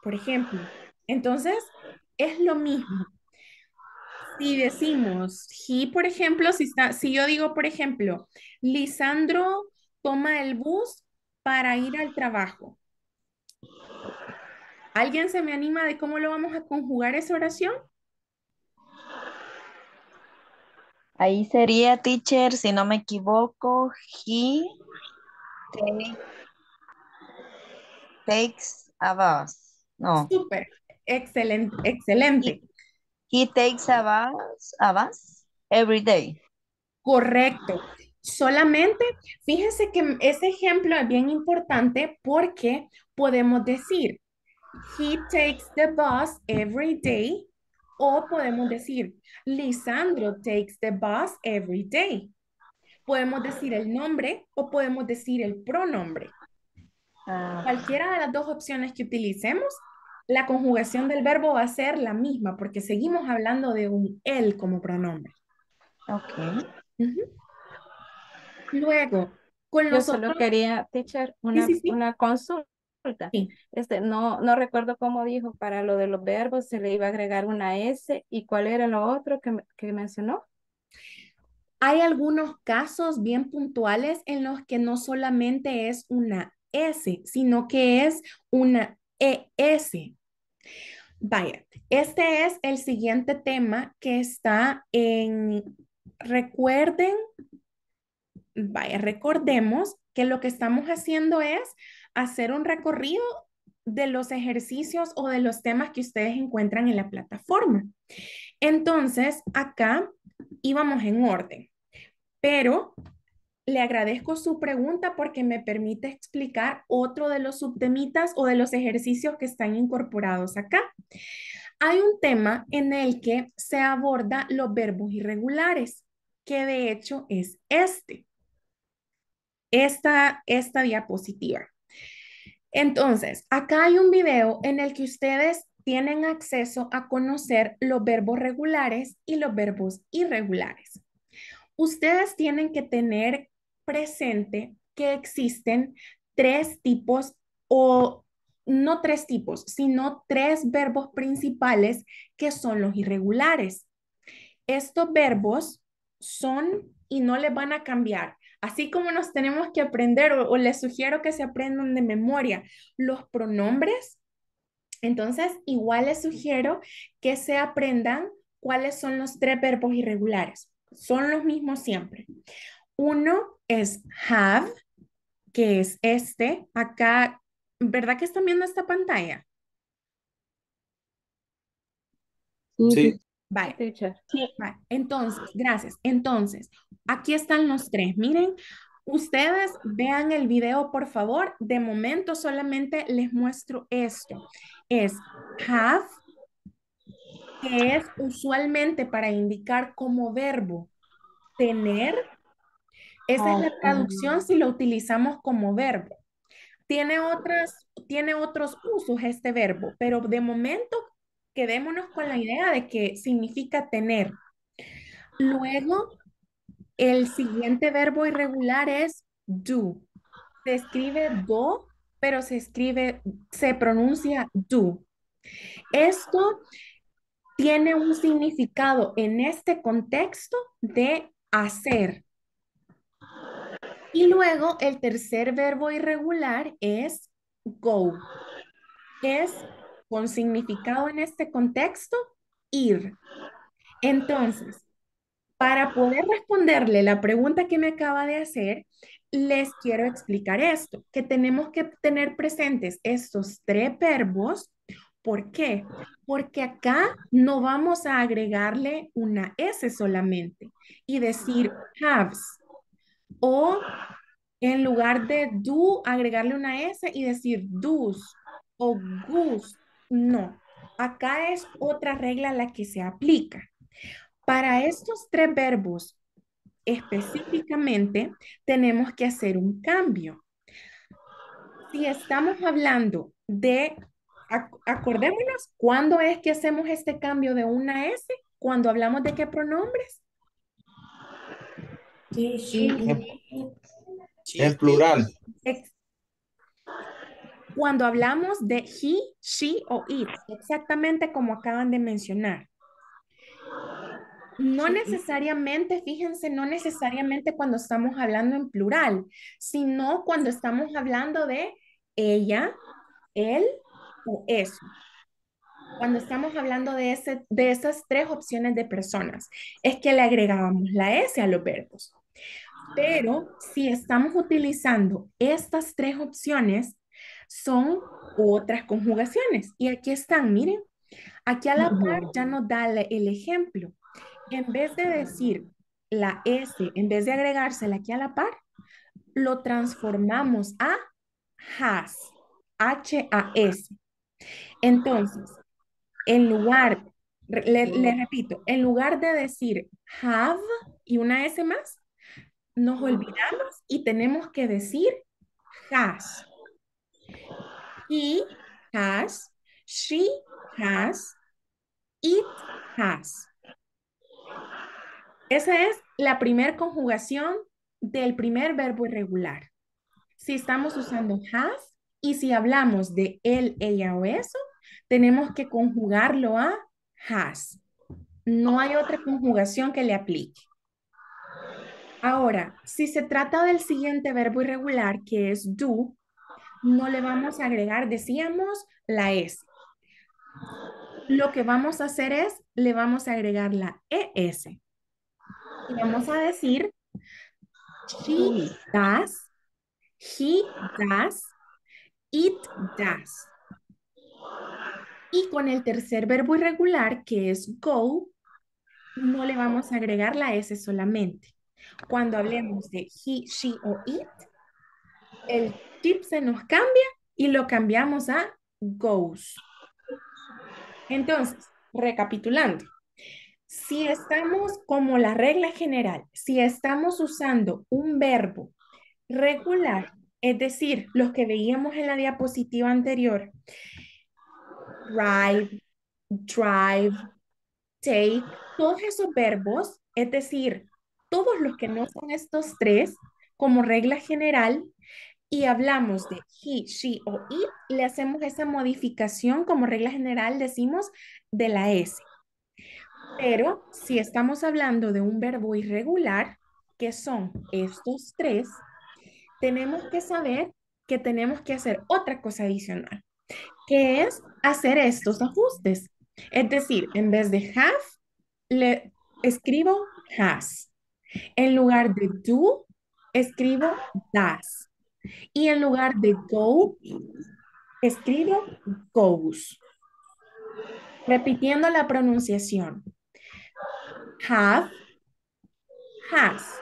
Por ejemplo, entonces es lo mismo si decimos he, por ejemplo, si, está, si yo digo, por ejemplo, Lisandro toma el bus para ir al trabajo. ¿Alguien se me anima de cómo lo vamos a conjugar esa oración?
Ahí sería, teacher, si no me equivoco, he takes a bus. No.
super excelente, excelente. He takes a bus, every day. Correcto. Solamente, fíjense que ese ejemplo es bien importante porque podemos decir, he takes the bus every day. O podemos decir, Lisandro takes the bus every day. Podemos decir el nombre o podemos decir el pronombre. Ah. Cualquiera de las dos opciones que utilicemos la conjugación del verbo va a ser la misma porque seguimos hablando de un él como pronombre.
Ok.
Luego, con Yo solo quería,
teacher, una, una consulta. Este, no, no recuerdo
cómo dijo para lo de los verbos, se le iba a agregar una S y cuál era lo otro que, que mencionó. Hay algunos casos bien puntuales en los que no solamente es una S, sino que es una ES. Vaya, este es el siguiente tema que está en, recuerden, vaya, recordemos que lo que estamos haciendo es hacer un recorrido de los ejercicios o de los temas que ustedes encuentran en la plataforma. Entonces, acá íbamos en orden, pero le agradezco su pregunta porque me permite explicar otro de los subtemitas o de los ejercicios que están incorporados acá. Hay un tema en el que se aborda los verbos irregulares, que de hecho es este, esta, esta diapositiva. Entonces, acá hay un video en el que ustedes tienen acceso a conocer los verbos regulares y los verbos irregulares ustedes tienen que tener presente que existen tres tipos o no tres tipos, sino tres verbos principales que son los irregulares. Estos verbos son y no les van a cambiar. Así como nos tenemos que aprender o, o les sugiero que se aprendan de memoria los pronombres, entonces igual les sugiero que se aprendan cuáles son los tres verbos irregulares. Son los mismos siempre. Uno es have, que es este. Acá, ¿verdad que están viendo esta pantalla? Sí. Entonces, gracias. Entonces, aquí están los tres. Miren, Ustedes vean el video, por favor. De momento solamente les muestro esto. Es have, que es usualmente para indicar como verbo tener esa es la traducción si lo utilizamos como verbo. Tiene, otras, tiene otros usos este verbo, pero de momento quedémonos con la idea de que significa tener. Luego, el siguiente verbo irregular es do. Se escribe do, pero se escribe, se pronuncia do. Esto tiene un significado en este contexto de hacer, y luego el tercer verbo irregular es go, que es con significado en este contexto, ir. Entonces, para poder responderle la pregunta que me acaba de hacer, les quiero explicar esto, que tenemos que tener presentes estos tres verbos. ¿Por qué? Porque acá no vamos a agregarle una S solamente y decir haves o en lugar de do, agregarle una S y decir dus o gus, No, acá es otra regla la que se aplica. Para estos tres verbos específicamente tenemos que hacer un cambio. Si estamos hablando de, acordémonos, ¿cuándo es que hacemos este cambio de una S? Cuando hablamos de qué pronombres?
En, plural.
Cuando hablamos de he, she o it, exactamente como acaban de mencionar. No necesariamente, fíjense, no necesariamente cuando estamos hablando en plural, sino cuando estamos hablando de ella, él o eso. Cuando estamos hablando de, ese, de esas tres opciones de personas, es que le agregábamos la S a los verbos. Pero si estamos utilizando estas tres opciones, son otras conjugaciones. Y aquí están, miren, aquí a la par ya nos da el ejemplo. En vez de decir la S, en vez de agregársela aquí a la par, lo transformamos a has, H-A-S. Entonces, en lugar, le, le repito, en lugar de decir have y una S más, nos ah. olvidamos y tenemos que decir has. He has, she has, it has. Esa es la primera conjugación del primer verbo irregular. Si estamos usando has y si hablamos de él, ella o eso, tenemos que conjugarlo a has. No hay otra conjugación que le aplique. Ahora, si se trata del siguiente verbo irregular, que es do, no le vamos a agregar, decíamos, la S. Lo que vamos a hacer es, le vamos a agregar la ES. Y vamos a decir, she does, he does, it does. Y con el tercer verbo irregular, que es go, no le vamos a agregar la S solamente. Cuando hablemos de he, she o it, el tip se nos cambia y lo cambiamos a goes. Entonces, recapitulando, si estamos como la regla general, si estamos usando un verbo regular, es decir, los que veíamos en la diapositiva anterior, drive, drive, take, todos esos verbos, es decir, todos los que no son estos tres, como regla general, y hablamos de he, she o it, le hacemos esa modificación, como regla general decimos, de la S. Pero si estamos hablando de un verbo irregular, que son estos tres, tenemos que saber que tenemos que hacer otra cosa adicional, que es hacer estos ajustes. Es decir, en vez de have, le escribo has. En lugar de do, escribo das. Y en lugar de go, escribo goes. Repitiendo la pronunciación. Have, has.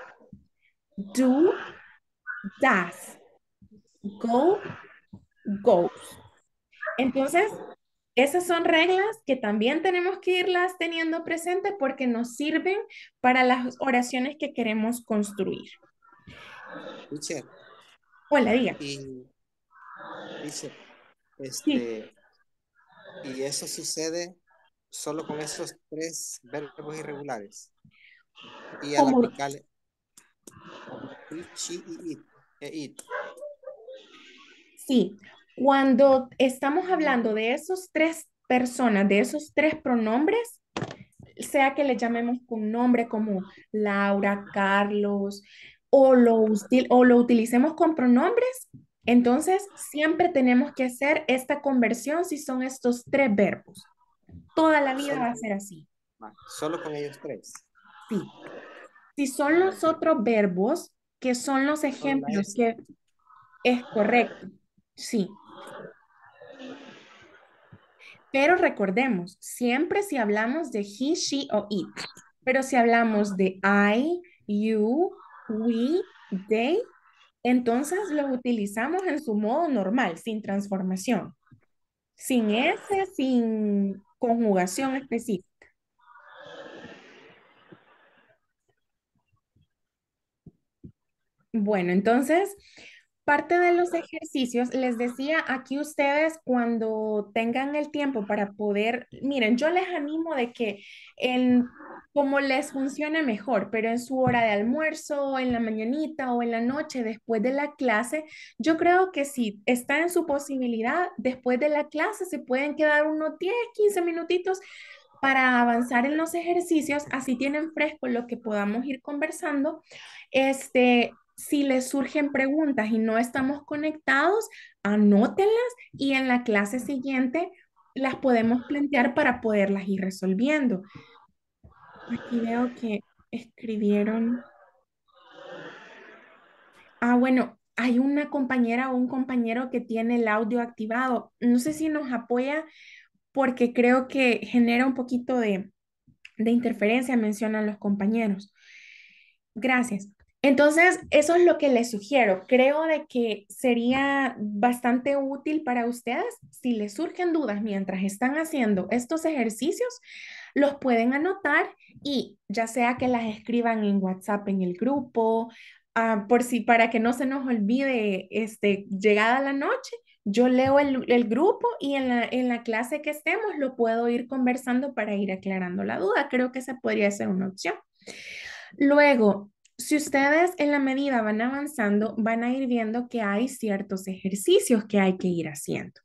Do, das. Go, goes. Entonces, esas son reglas que también tenemos que irlas teniendo presentes porque nos sirven para las oraciones que queremos construir. Hola, diga.
Y, este, y eso sucede solo con esos tres verbos irregulares. Y al ¿Cómo? E,
sí, cuando estamos hablando de esos tres personas, de esos tres pronombres, sea que le llamemos con nombre como Laura, Carlos, o lo, o lo utilicemos con pronombres, entonces siempre tenemos que hacer esta conversión si son estos tres verbos. Toda la vida va a ser así.
Solo con ellos tres.
Sí. Si son los otros verbos, que son los ejemplos que es correcto. Sí. Pero recordemos, siempre si hablamos de he, she o it, pero si hablamos de I, you, we, they, entonces lo utilizamos en su modo normal, sin transformación, sin S, sin conjugación específica. Bueno, entonces parte de los ejercicios, les decía aquí ustedes cuando tengan el tiempo para poder, miren, yo les animo de que en como les funcione mejor, pero en su hora de almuerzo, en la mañanita o en la noche después de la clase, yo creo que si está en su posibilidad, después de la clase se pueden quedar unos 10, 15 minutitos para avanzar en los ejercicios, así tienen fresco lo que podamos ir conversando. Este, si les surgen preguntas y no estamos conectados, anótenlas y en la clase siguiente las podemos plantear para poderlas ir resolviendo. Aquí veo que escribieron. Ah, bueno, hay una compañera o un compañero que tiene el audio activado. No sé si nos apoya porque creo que genera un poquito de, de interferencia, mencionan los compañeros. Gracias. Entonces, eso es lo que les sugiero. Creo de que sería bastante útil para ustedes si les surgen dudas mientras están haciendo estos ejercicios, los pueden anotar y ya sea que las escriban en WhatsApp en el grupo, ah, por si para que no se nos olvide este llegada la noche, yo leo el, grupo y en la, en la, clase que estemos lo puedo ir conversando para ir aclarando la duda. Creo que esa podría ser una opción. Luego, si ustedes en la medida van avanzando, van a ir viendo que hay ciertos ejercicios que hay que ir haciendo.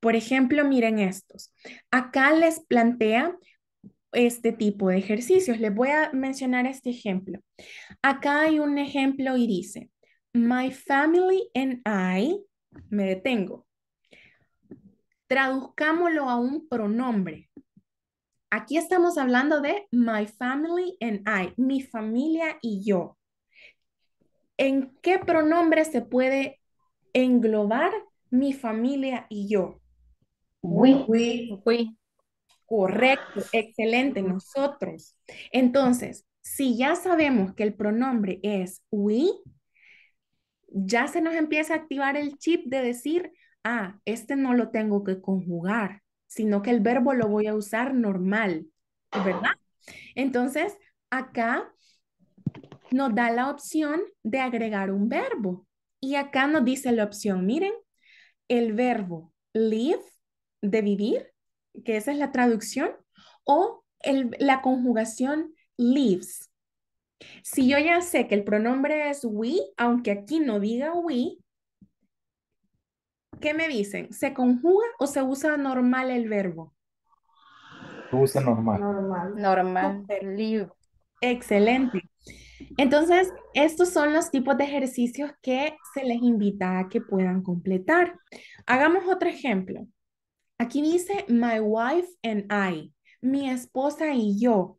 Por ejemplo, miren estos. Acá les plantea este tipo de ejercicios. Les voy a mencionar este ejemplo. Acá hay un ejemplo y dice, My family and I, me detengo. Traduzcámoslo a un pronombre. Aquí estamos hablando de my family and I, mi familia y yo. ¿En qué pronombre se puede englobar mi familia y yo? We. We. We. Correcto, excelente, nosotros. Entonces, si ya sabemos que el pronombre es we, ya se nos empieza a activar el chip de decir, ah, este no lo tengo que conjugar, sino que el verbo lo voy a usar normal, ¿verdad? Entonces, acá nos da la opción de agregar un verbo. Y acá nos dice la opción, miren, el verbo live, de vivir, que esa es la traducción, o la conjugación lives. Si yo ya sé que el pronombre es we, aunque aquí no diga we, ¿Qué me dicen? ¿Se conjuga o se usa normal el verbo?
Se usa normal.
Normal. Normal. Excelente. Entonces, estos son los tipos de ejercicios que se les invita a que puedan completar. Hagamos otro ejemplo. Aquí dice my wife and I, mi esposa y yo.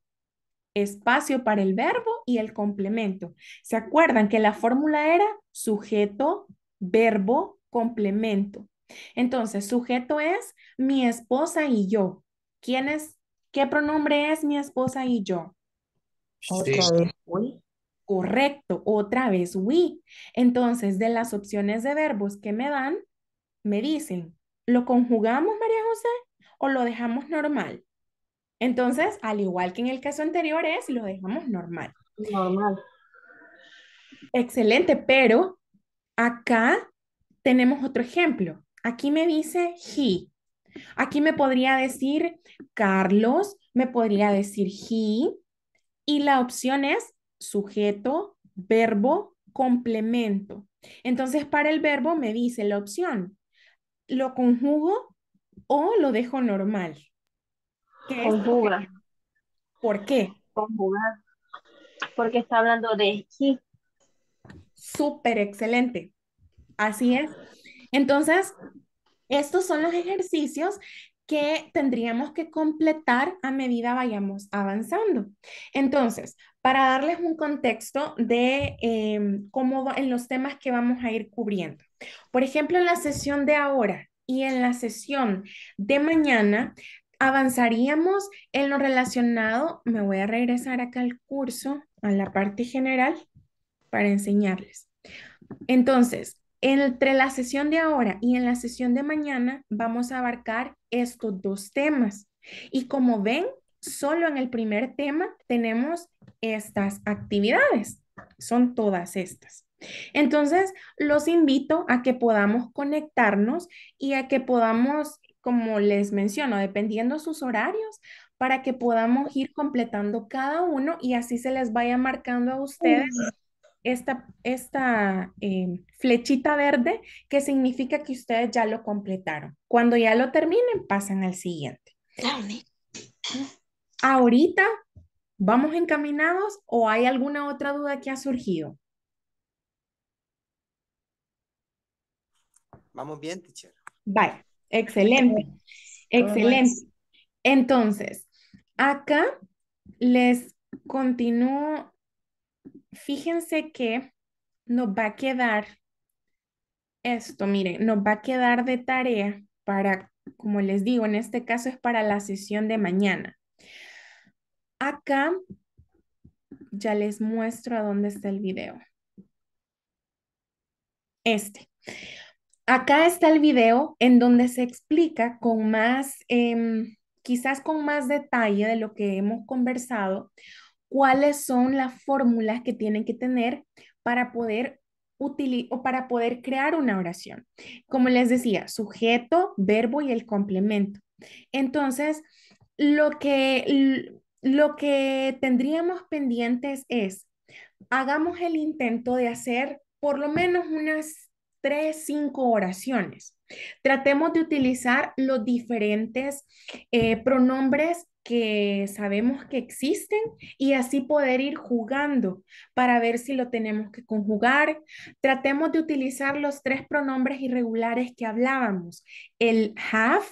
Espacio para el verbo y el complemento. ¿Se acuerdan que la fórmula era sujeto, verbo, complemento. Entonces, sujeto es mi esposa y yo. ¿Quién es? ¿Qué pronombre es mi esposa y yo? Correcto, otra vez we. Entonces, de las opciones de verbos que me dan, me dicen, ¿lo conjugamos, María José, o lo dejamos normal? Entonces, al igual que en el caso anterior es, lo dejamos normal. Normal. Excelente, pero acá tenemos otro ejemplo. Aquí me dice he. Aquí me podría decir Carlos, me podría decir he. Y la opción es sujeto, verbo, complemento. Entonces, para el verbo me dice la opción, lo conjugo o lo dejo normal. ¿Qué Conjuga. ¿Por qué? Conjugar. Porque está hablando de he. Súper excelente. Así es. Entonces, estos son los ejercicios que tendríamos que completar a medida vayamos avanzando. Entonces, para darles un contexto de em, cómo en los temas que vamos a ir cubriendo. Por ejemplo, en la sesión de ahora y en la sesión de mañana, avanzaríamos en lo relacionado, me voy a regresar acá al curso, a la parte general, para enseñarles. Entonces, entre la sesión de ahora y en la sesión de mañana vamos a abarcar estos dos temas. Y como ven, solo en el primer tema tenemos estas actividades. Son todas estas. Entonces, los invito a que podamos conectarnos y a que podamos, como les menciono, dependiendo sus horarios, para que podamos ir completando cada uno y así se les vaya marcando a ustedes esta, esta eh, flechita verde que significa que ustedes ya lo completaron. Cuando ya lo terminen, pasan al siguiente. Ah, Ahorita, ¿vamos encaminados o hay alguna otra duda que ha surgido?
Vamos bien, teacher.
Vale, excelente, excelente. Entonces, acá les continúo fíjense que nos va a quedar esto, miren, nos va a quedar de tarea para, como les digo, en este caso es para la sesión de mañana. Acá ya les muestro a dónde está el video. Este. Acá está el video en donde se explica con más, em, quizás con más detalle de lo que hemos conversado, cuáles son las fórmulas que tienen que tener para poder o para poder crear una oración. Como les decía, sujeto, verbo y el complemento. Entonces, lo que, lo que tendríamos pendientes es, hagamos el intento de hacer por lo menos unas tres, cinco oraciones. Tratemos de utilizar los diferentes eh, pronombres que sabemos que existen y así poder ir jugando para ver si lo tenemos que conjugar. Tratemos de utilizar los tres pronombres irregulares que hablábamos, el have,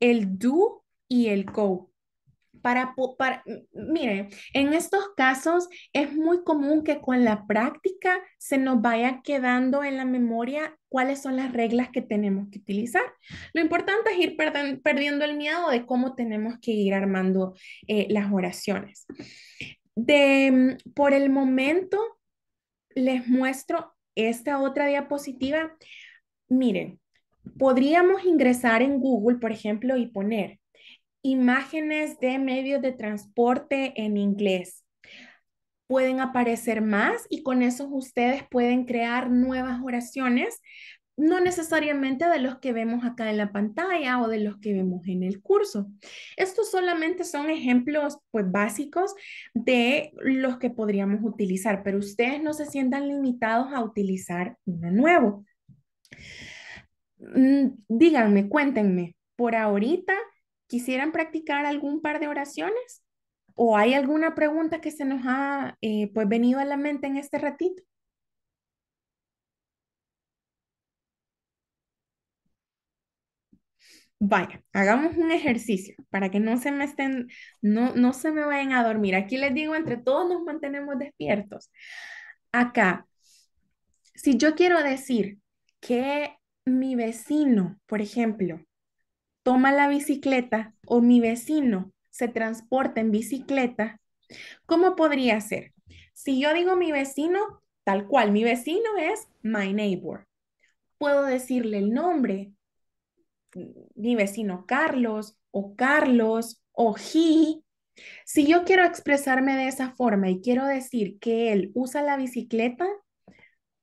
el do y el go. Para, mire, en estos casos es muy común que con la práctica se nos vaya quedando en la memoria cuáles son las reglas que tenemos que utilizar. Lo importante es ir perdiendo el miedo de cómo tenemos que ir armando eh, las oraciones. Mm, por el momento, les muestro esta otra diapositiva. Miren, podríamos ingresar en Google, por ejemplo, y poner imágenes de medios de transporte en inglés. Pueden aparecer más y con eso ustedes pueden crear nuevas oraciones, no necesariamente de los que vemos acá en la pantalla o de los que vemos en el curso. Estos solamente son ejemplos pues, básicos de los que podríamos utilizar, pero ustedes no se sientan limitados a utilizar uno nuevo. Mm, díganme, cuéntenme, por ahorita, quisieran practicar algún par de oraciones o hay alguna pregunta que se nos ha eh, pues venido a la mente en este ratito. Vaya, hagamos un ejercicio para que no se me estén, no, no se me vayan a dormir. Aquí les digo, entre todos nos mantenemos despiertos. Acá, si yo quiero decir que mi vecino, por ejemplo, toma la bicicleta o mi vecino se transporta en bicicleta, ¿cómo podría ser? Si yo digo mi vecino, tal cual, mi vecino es my neighbor. Puedo decirle el nombre, mm, mi vecino Carlos o Carlos o he. Si yo quiero expresarme de esa forma y quiero decir que él usa la bicicleta,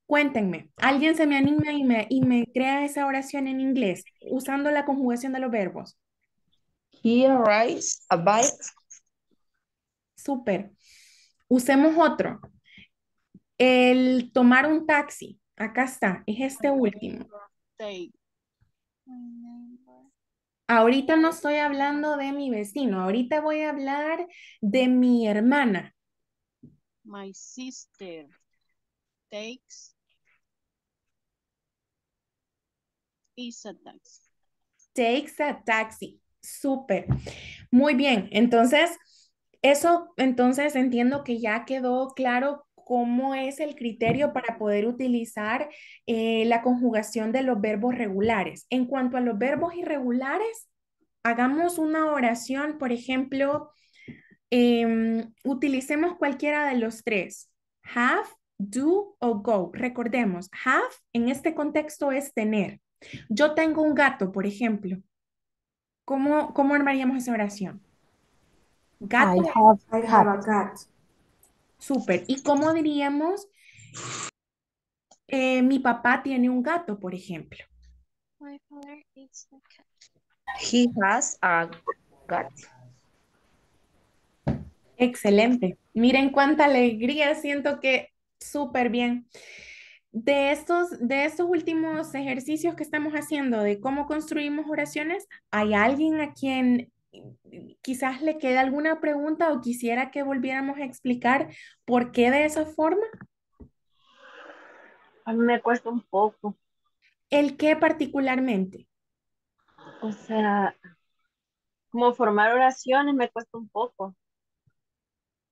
Cuéntenme, alguien se me anima y me, y me crea esa oración en inglés usando la conjugación de los verbos. He arrives a bike. Súper. Usemos otro. El tomar un taxi. Acá está. Es este último. Ahorita no estoy hablando de mi vecino. Ahorita voy a hablar de mi hermana.
My sister takes Take taxi.
Takes a taxi. Súper. Muy bien. Entonces, eso, entonces entiendo que ya quedó claro cómo es el criterio para poder utilizar eh, la conjugación de los verbos regulares. En cuanto a los verbos irregulares, hagamos una oración, por ejemplo, em, utilicemos cualquiera de los tres, have, do o go. Recordemos, have en este contexto es tener, yo tengo un gato, por ejemplo. ¿Cómo, cómo armaríamos esa oración? Gato. I have, a Súper. ¿Y cómo diríamos? Eh, mi papá tiene un gato, por ejemplo.
My father a cat.
He has a cat. Excelente. Miren cuánta alegría siento que súper bien. De estos, de estos últimos ejercicios que estamos haciendo de cómo construimos oraciones, ¿hay alguien a quien eh, quizás le quede alguna pregunta o quisiera que volviéramos a explicar por qué de esa forma? A mí me cuesta un poco. ¿El qué particularmente? O sea, como formar oraciones me cuesta un poco.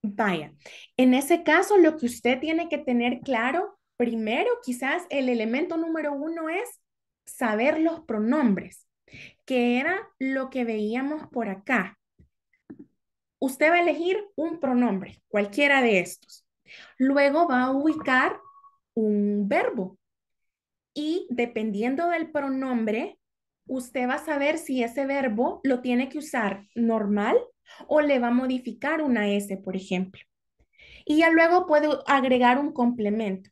Vaya, en ese caso lo que usted tiene que tener claro primero quizás el elemento número uno es saber los pronombres, que era lo que veíamos por acá. Usted va a elegir un pronombre, cualquiera de estos. Luego va a ubicar un verbo. Y dependiendo del pronombre, usted va a saber si ese verbo lo tiene que usar normal o le va a modificar una S, por ejemplo. Y ya luego puede agregar un complemento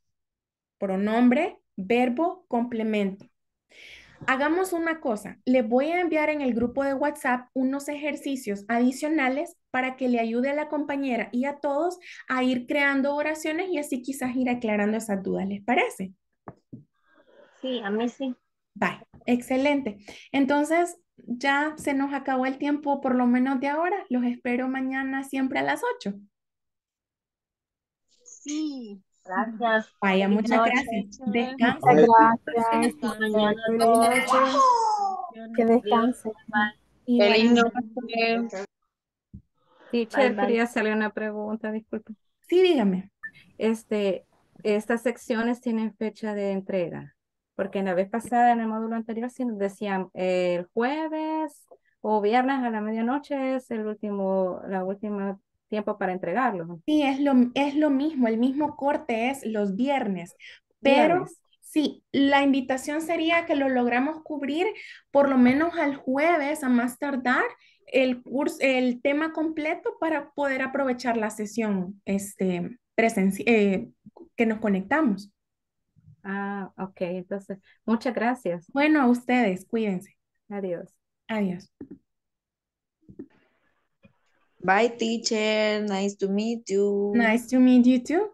pronombre, verbo, complemento. Hagamos una cosa, le voy a enviar en el grupo de WhatsApp unos ejercicios adicionales para que le ayude a la compañera y a todos a ir creando oraciones y así quizás ir aclarando esas dudas, ¿les parece? Sí, a mí sí. Bye. excelente. Entonces, ya se nos acabó el tiempo, por lo menos de ahora. Los espero mañana siempre a las 8. Sí. Gracias. Vaya, muchas gracias. Descansa. Gracias.
Que descanse. Qué lindo. Sí, Teacher, quería hacerle una pregunta, disculpe. Sí, dígame. Este, estas secciones tienen fecha de entrega, porque en la vez pasada, en el módulo anterior, sí nos decían eh, el jueves o viernes a la medianoche es el último, la última tiempo para entregarlo.
Sí, es lo, es lo mismo, el mismo corte es los viernes, pero sí, la invitación sería que lo logramos cubrir por lo menos al jueves a más tardar el curso, el tema completo para poder aprovechar la sesión este, eh, que nos conectamos. Ah, ok, entonces, muchas gracias. Bueno, a ustedes, cuídense. Adiós. Adiós.
Bye, teacher. Nice to meet you. Nice to meet you too.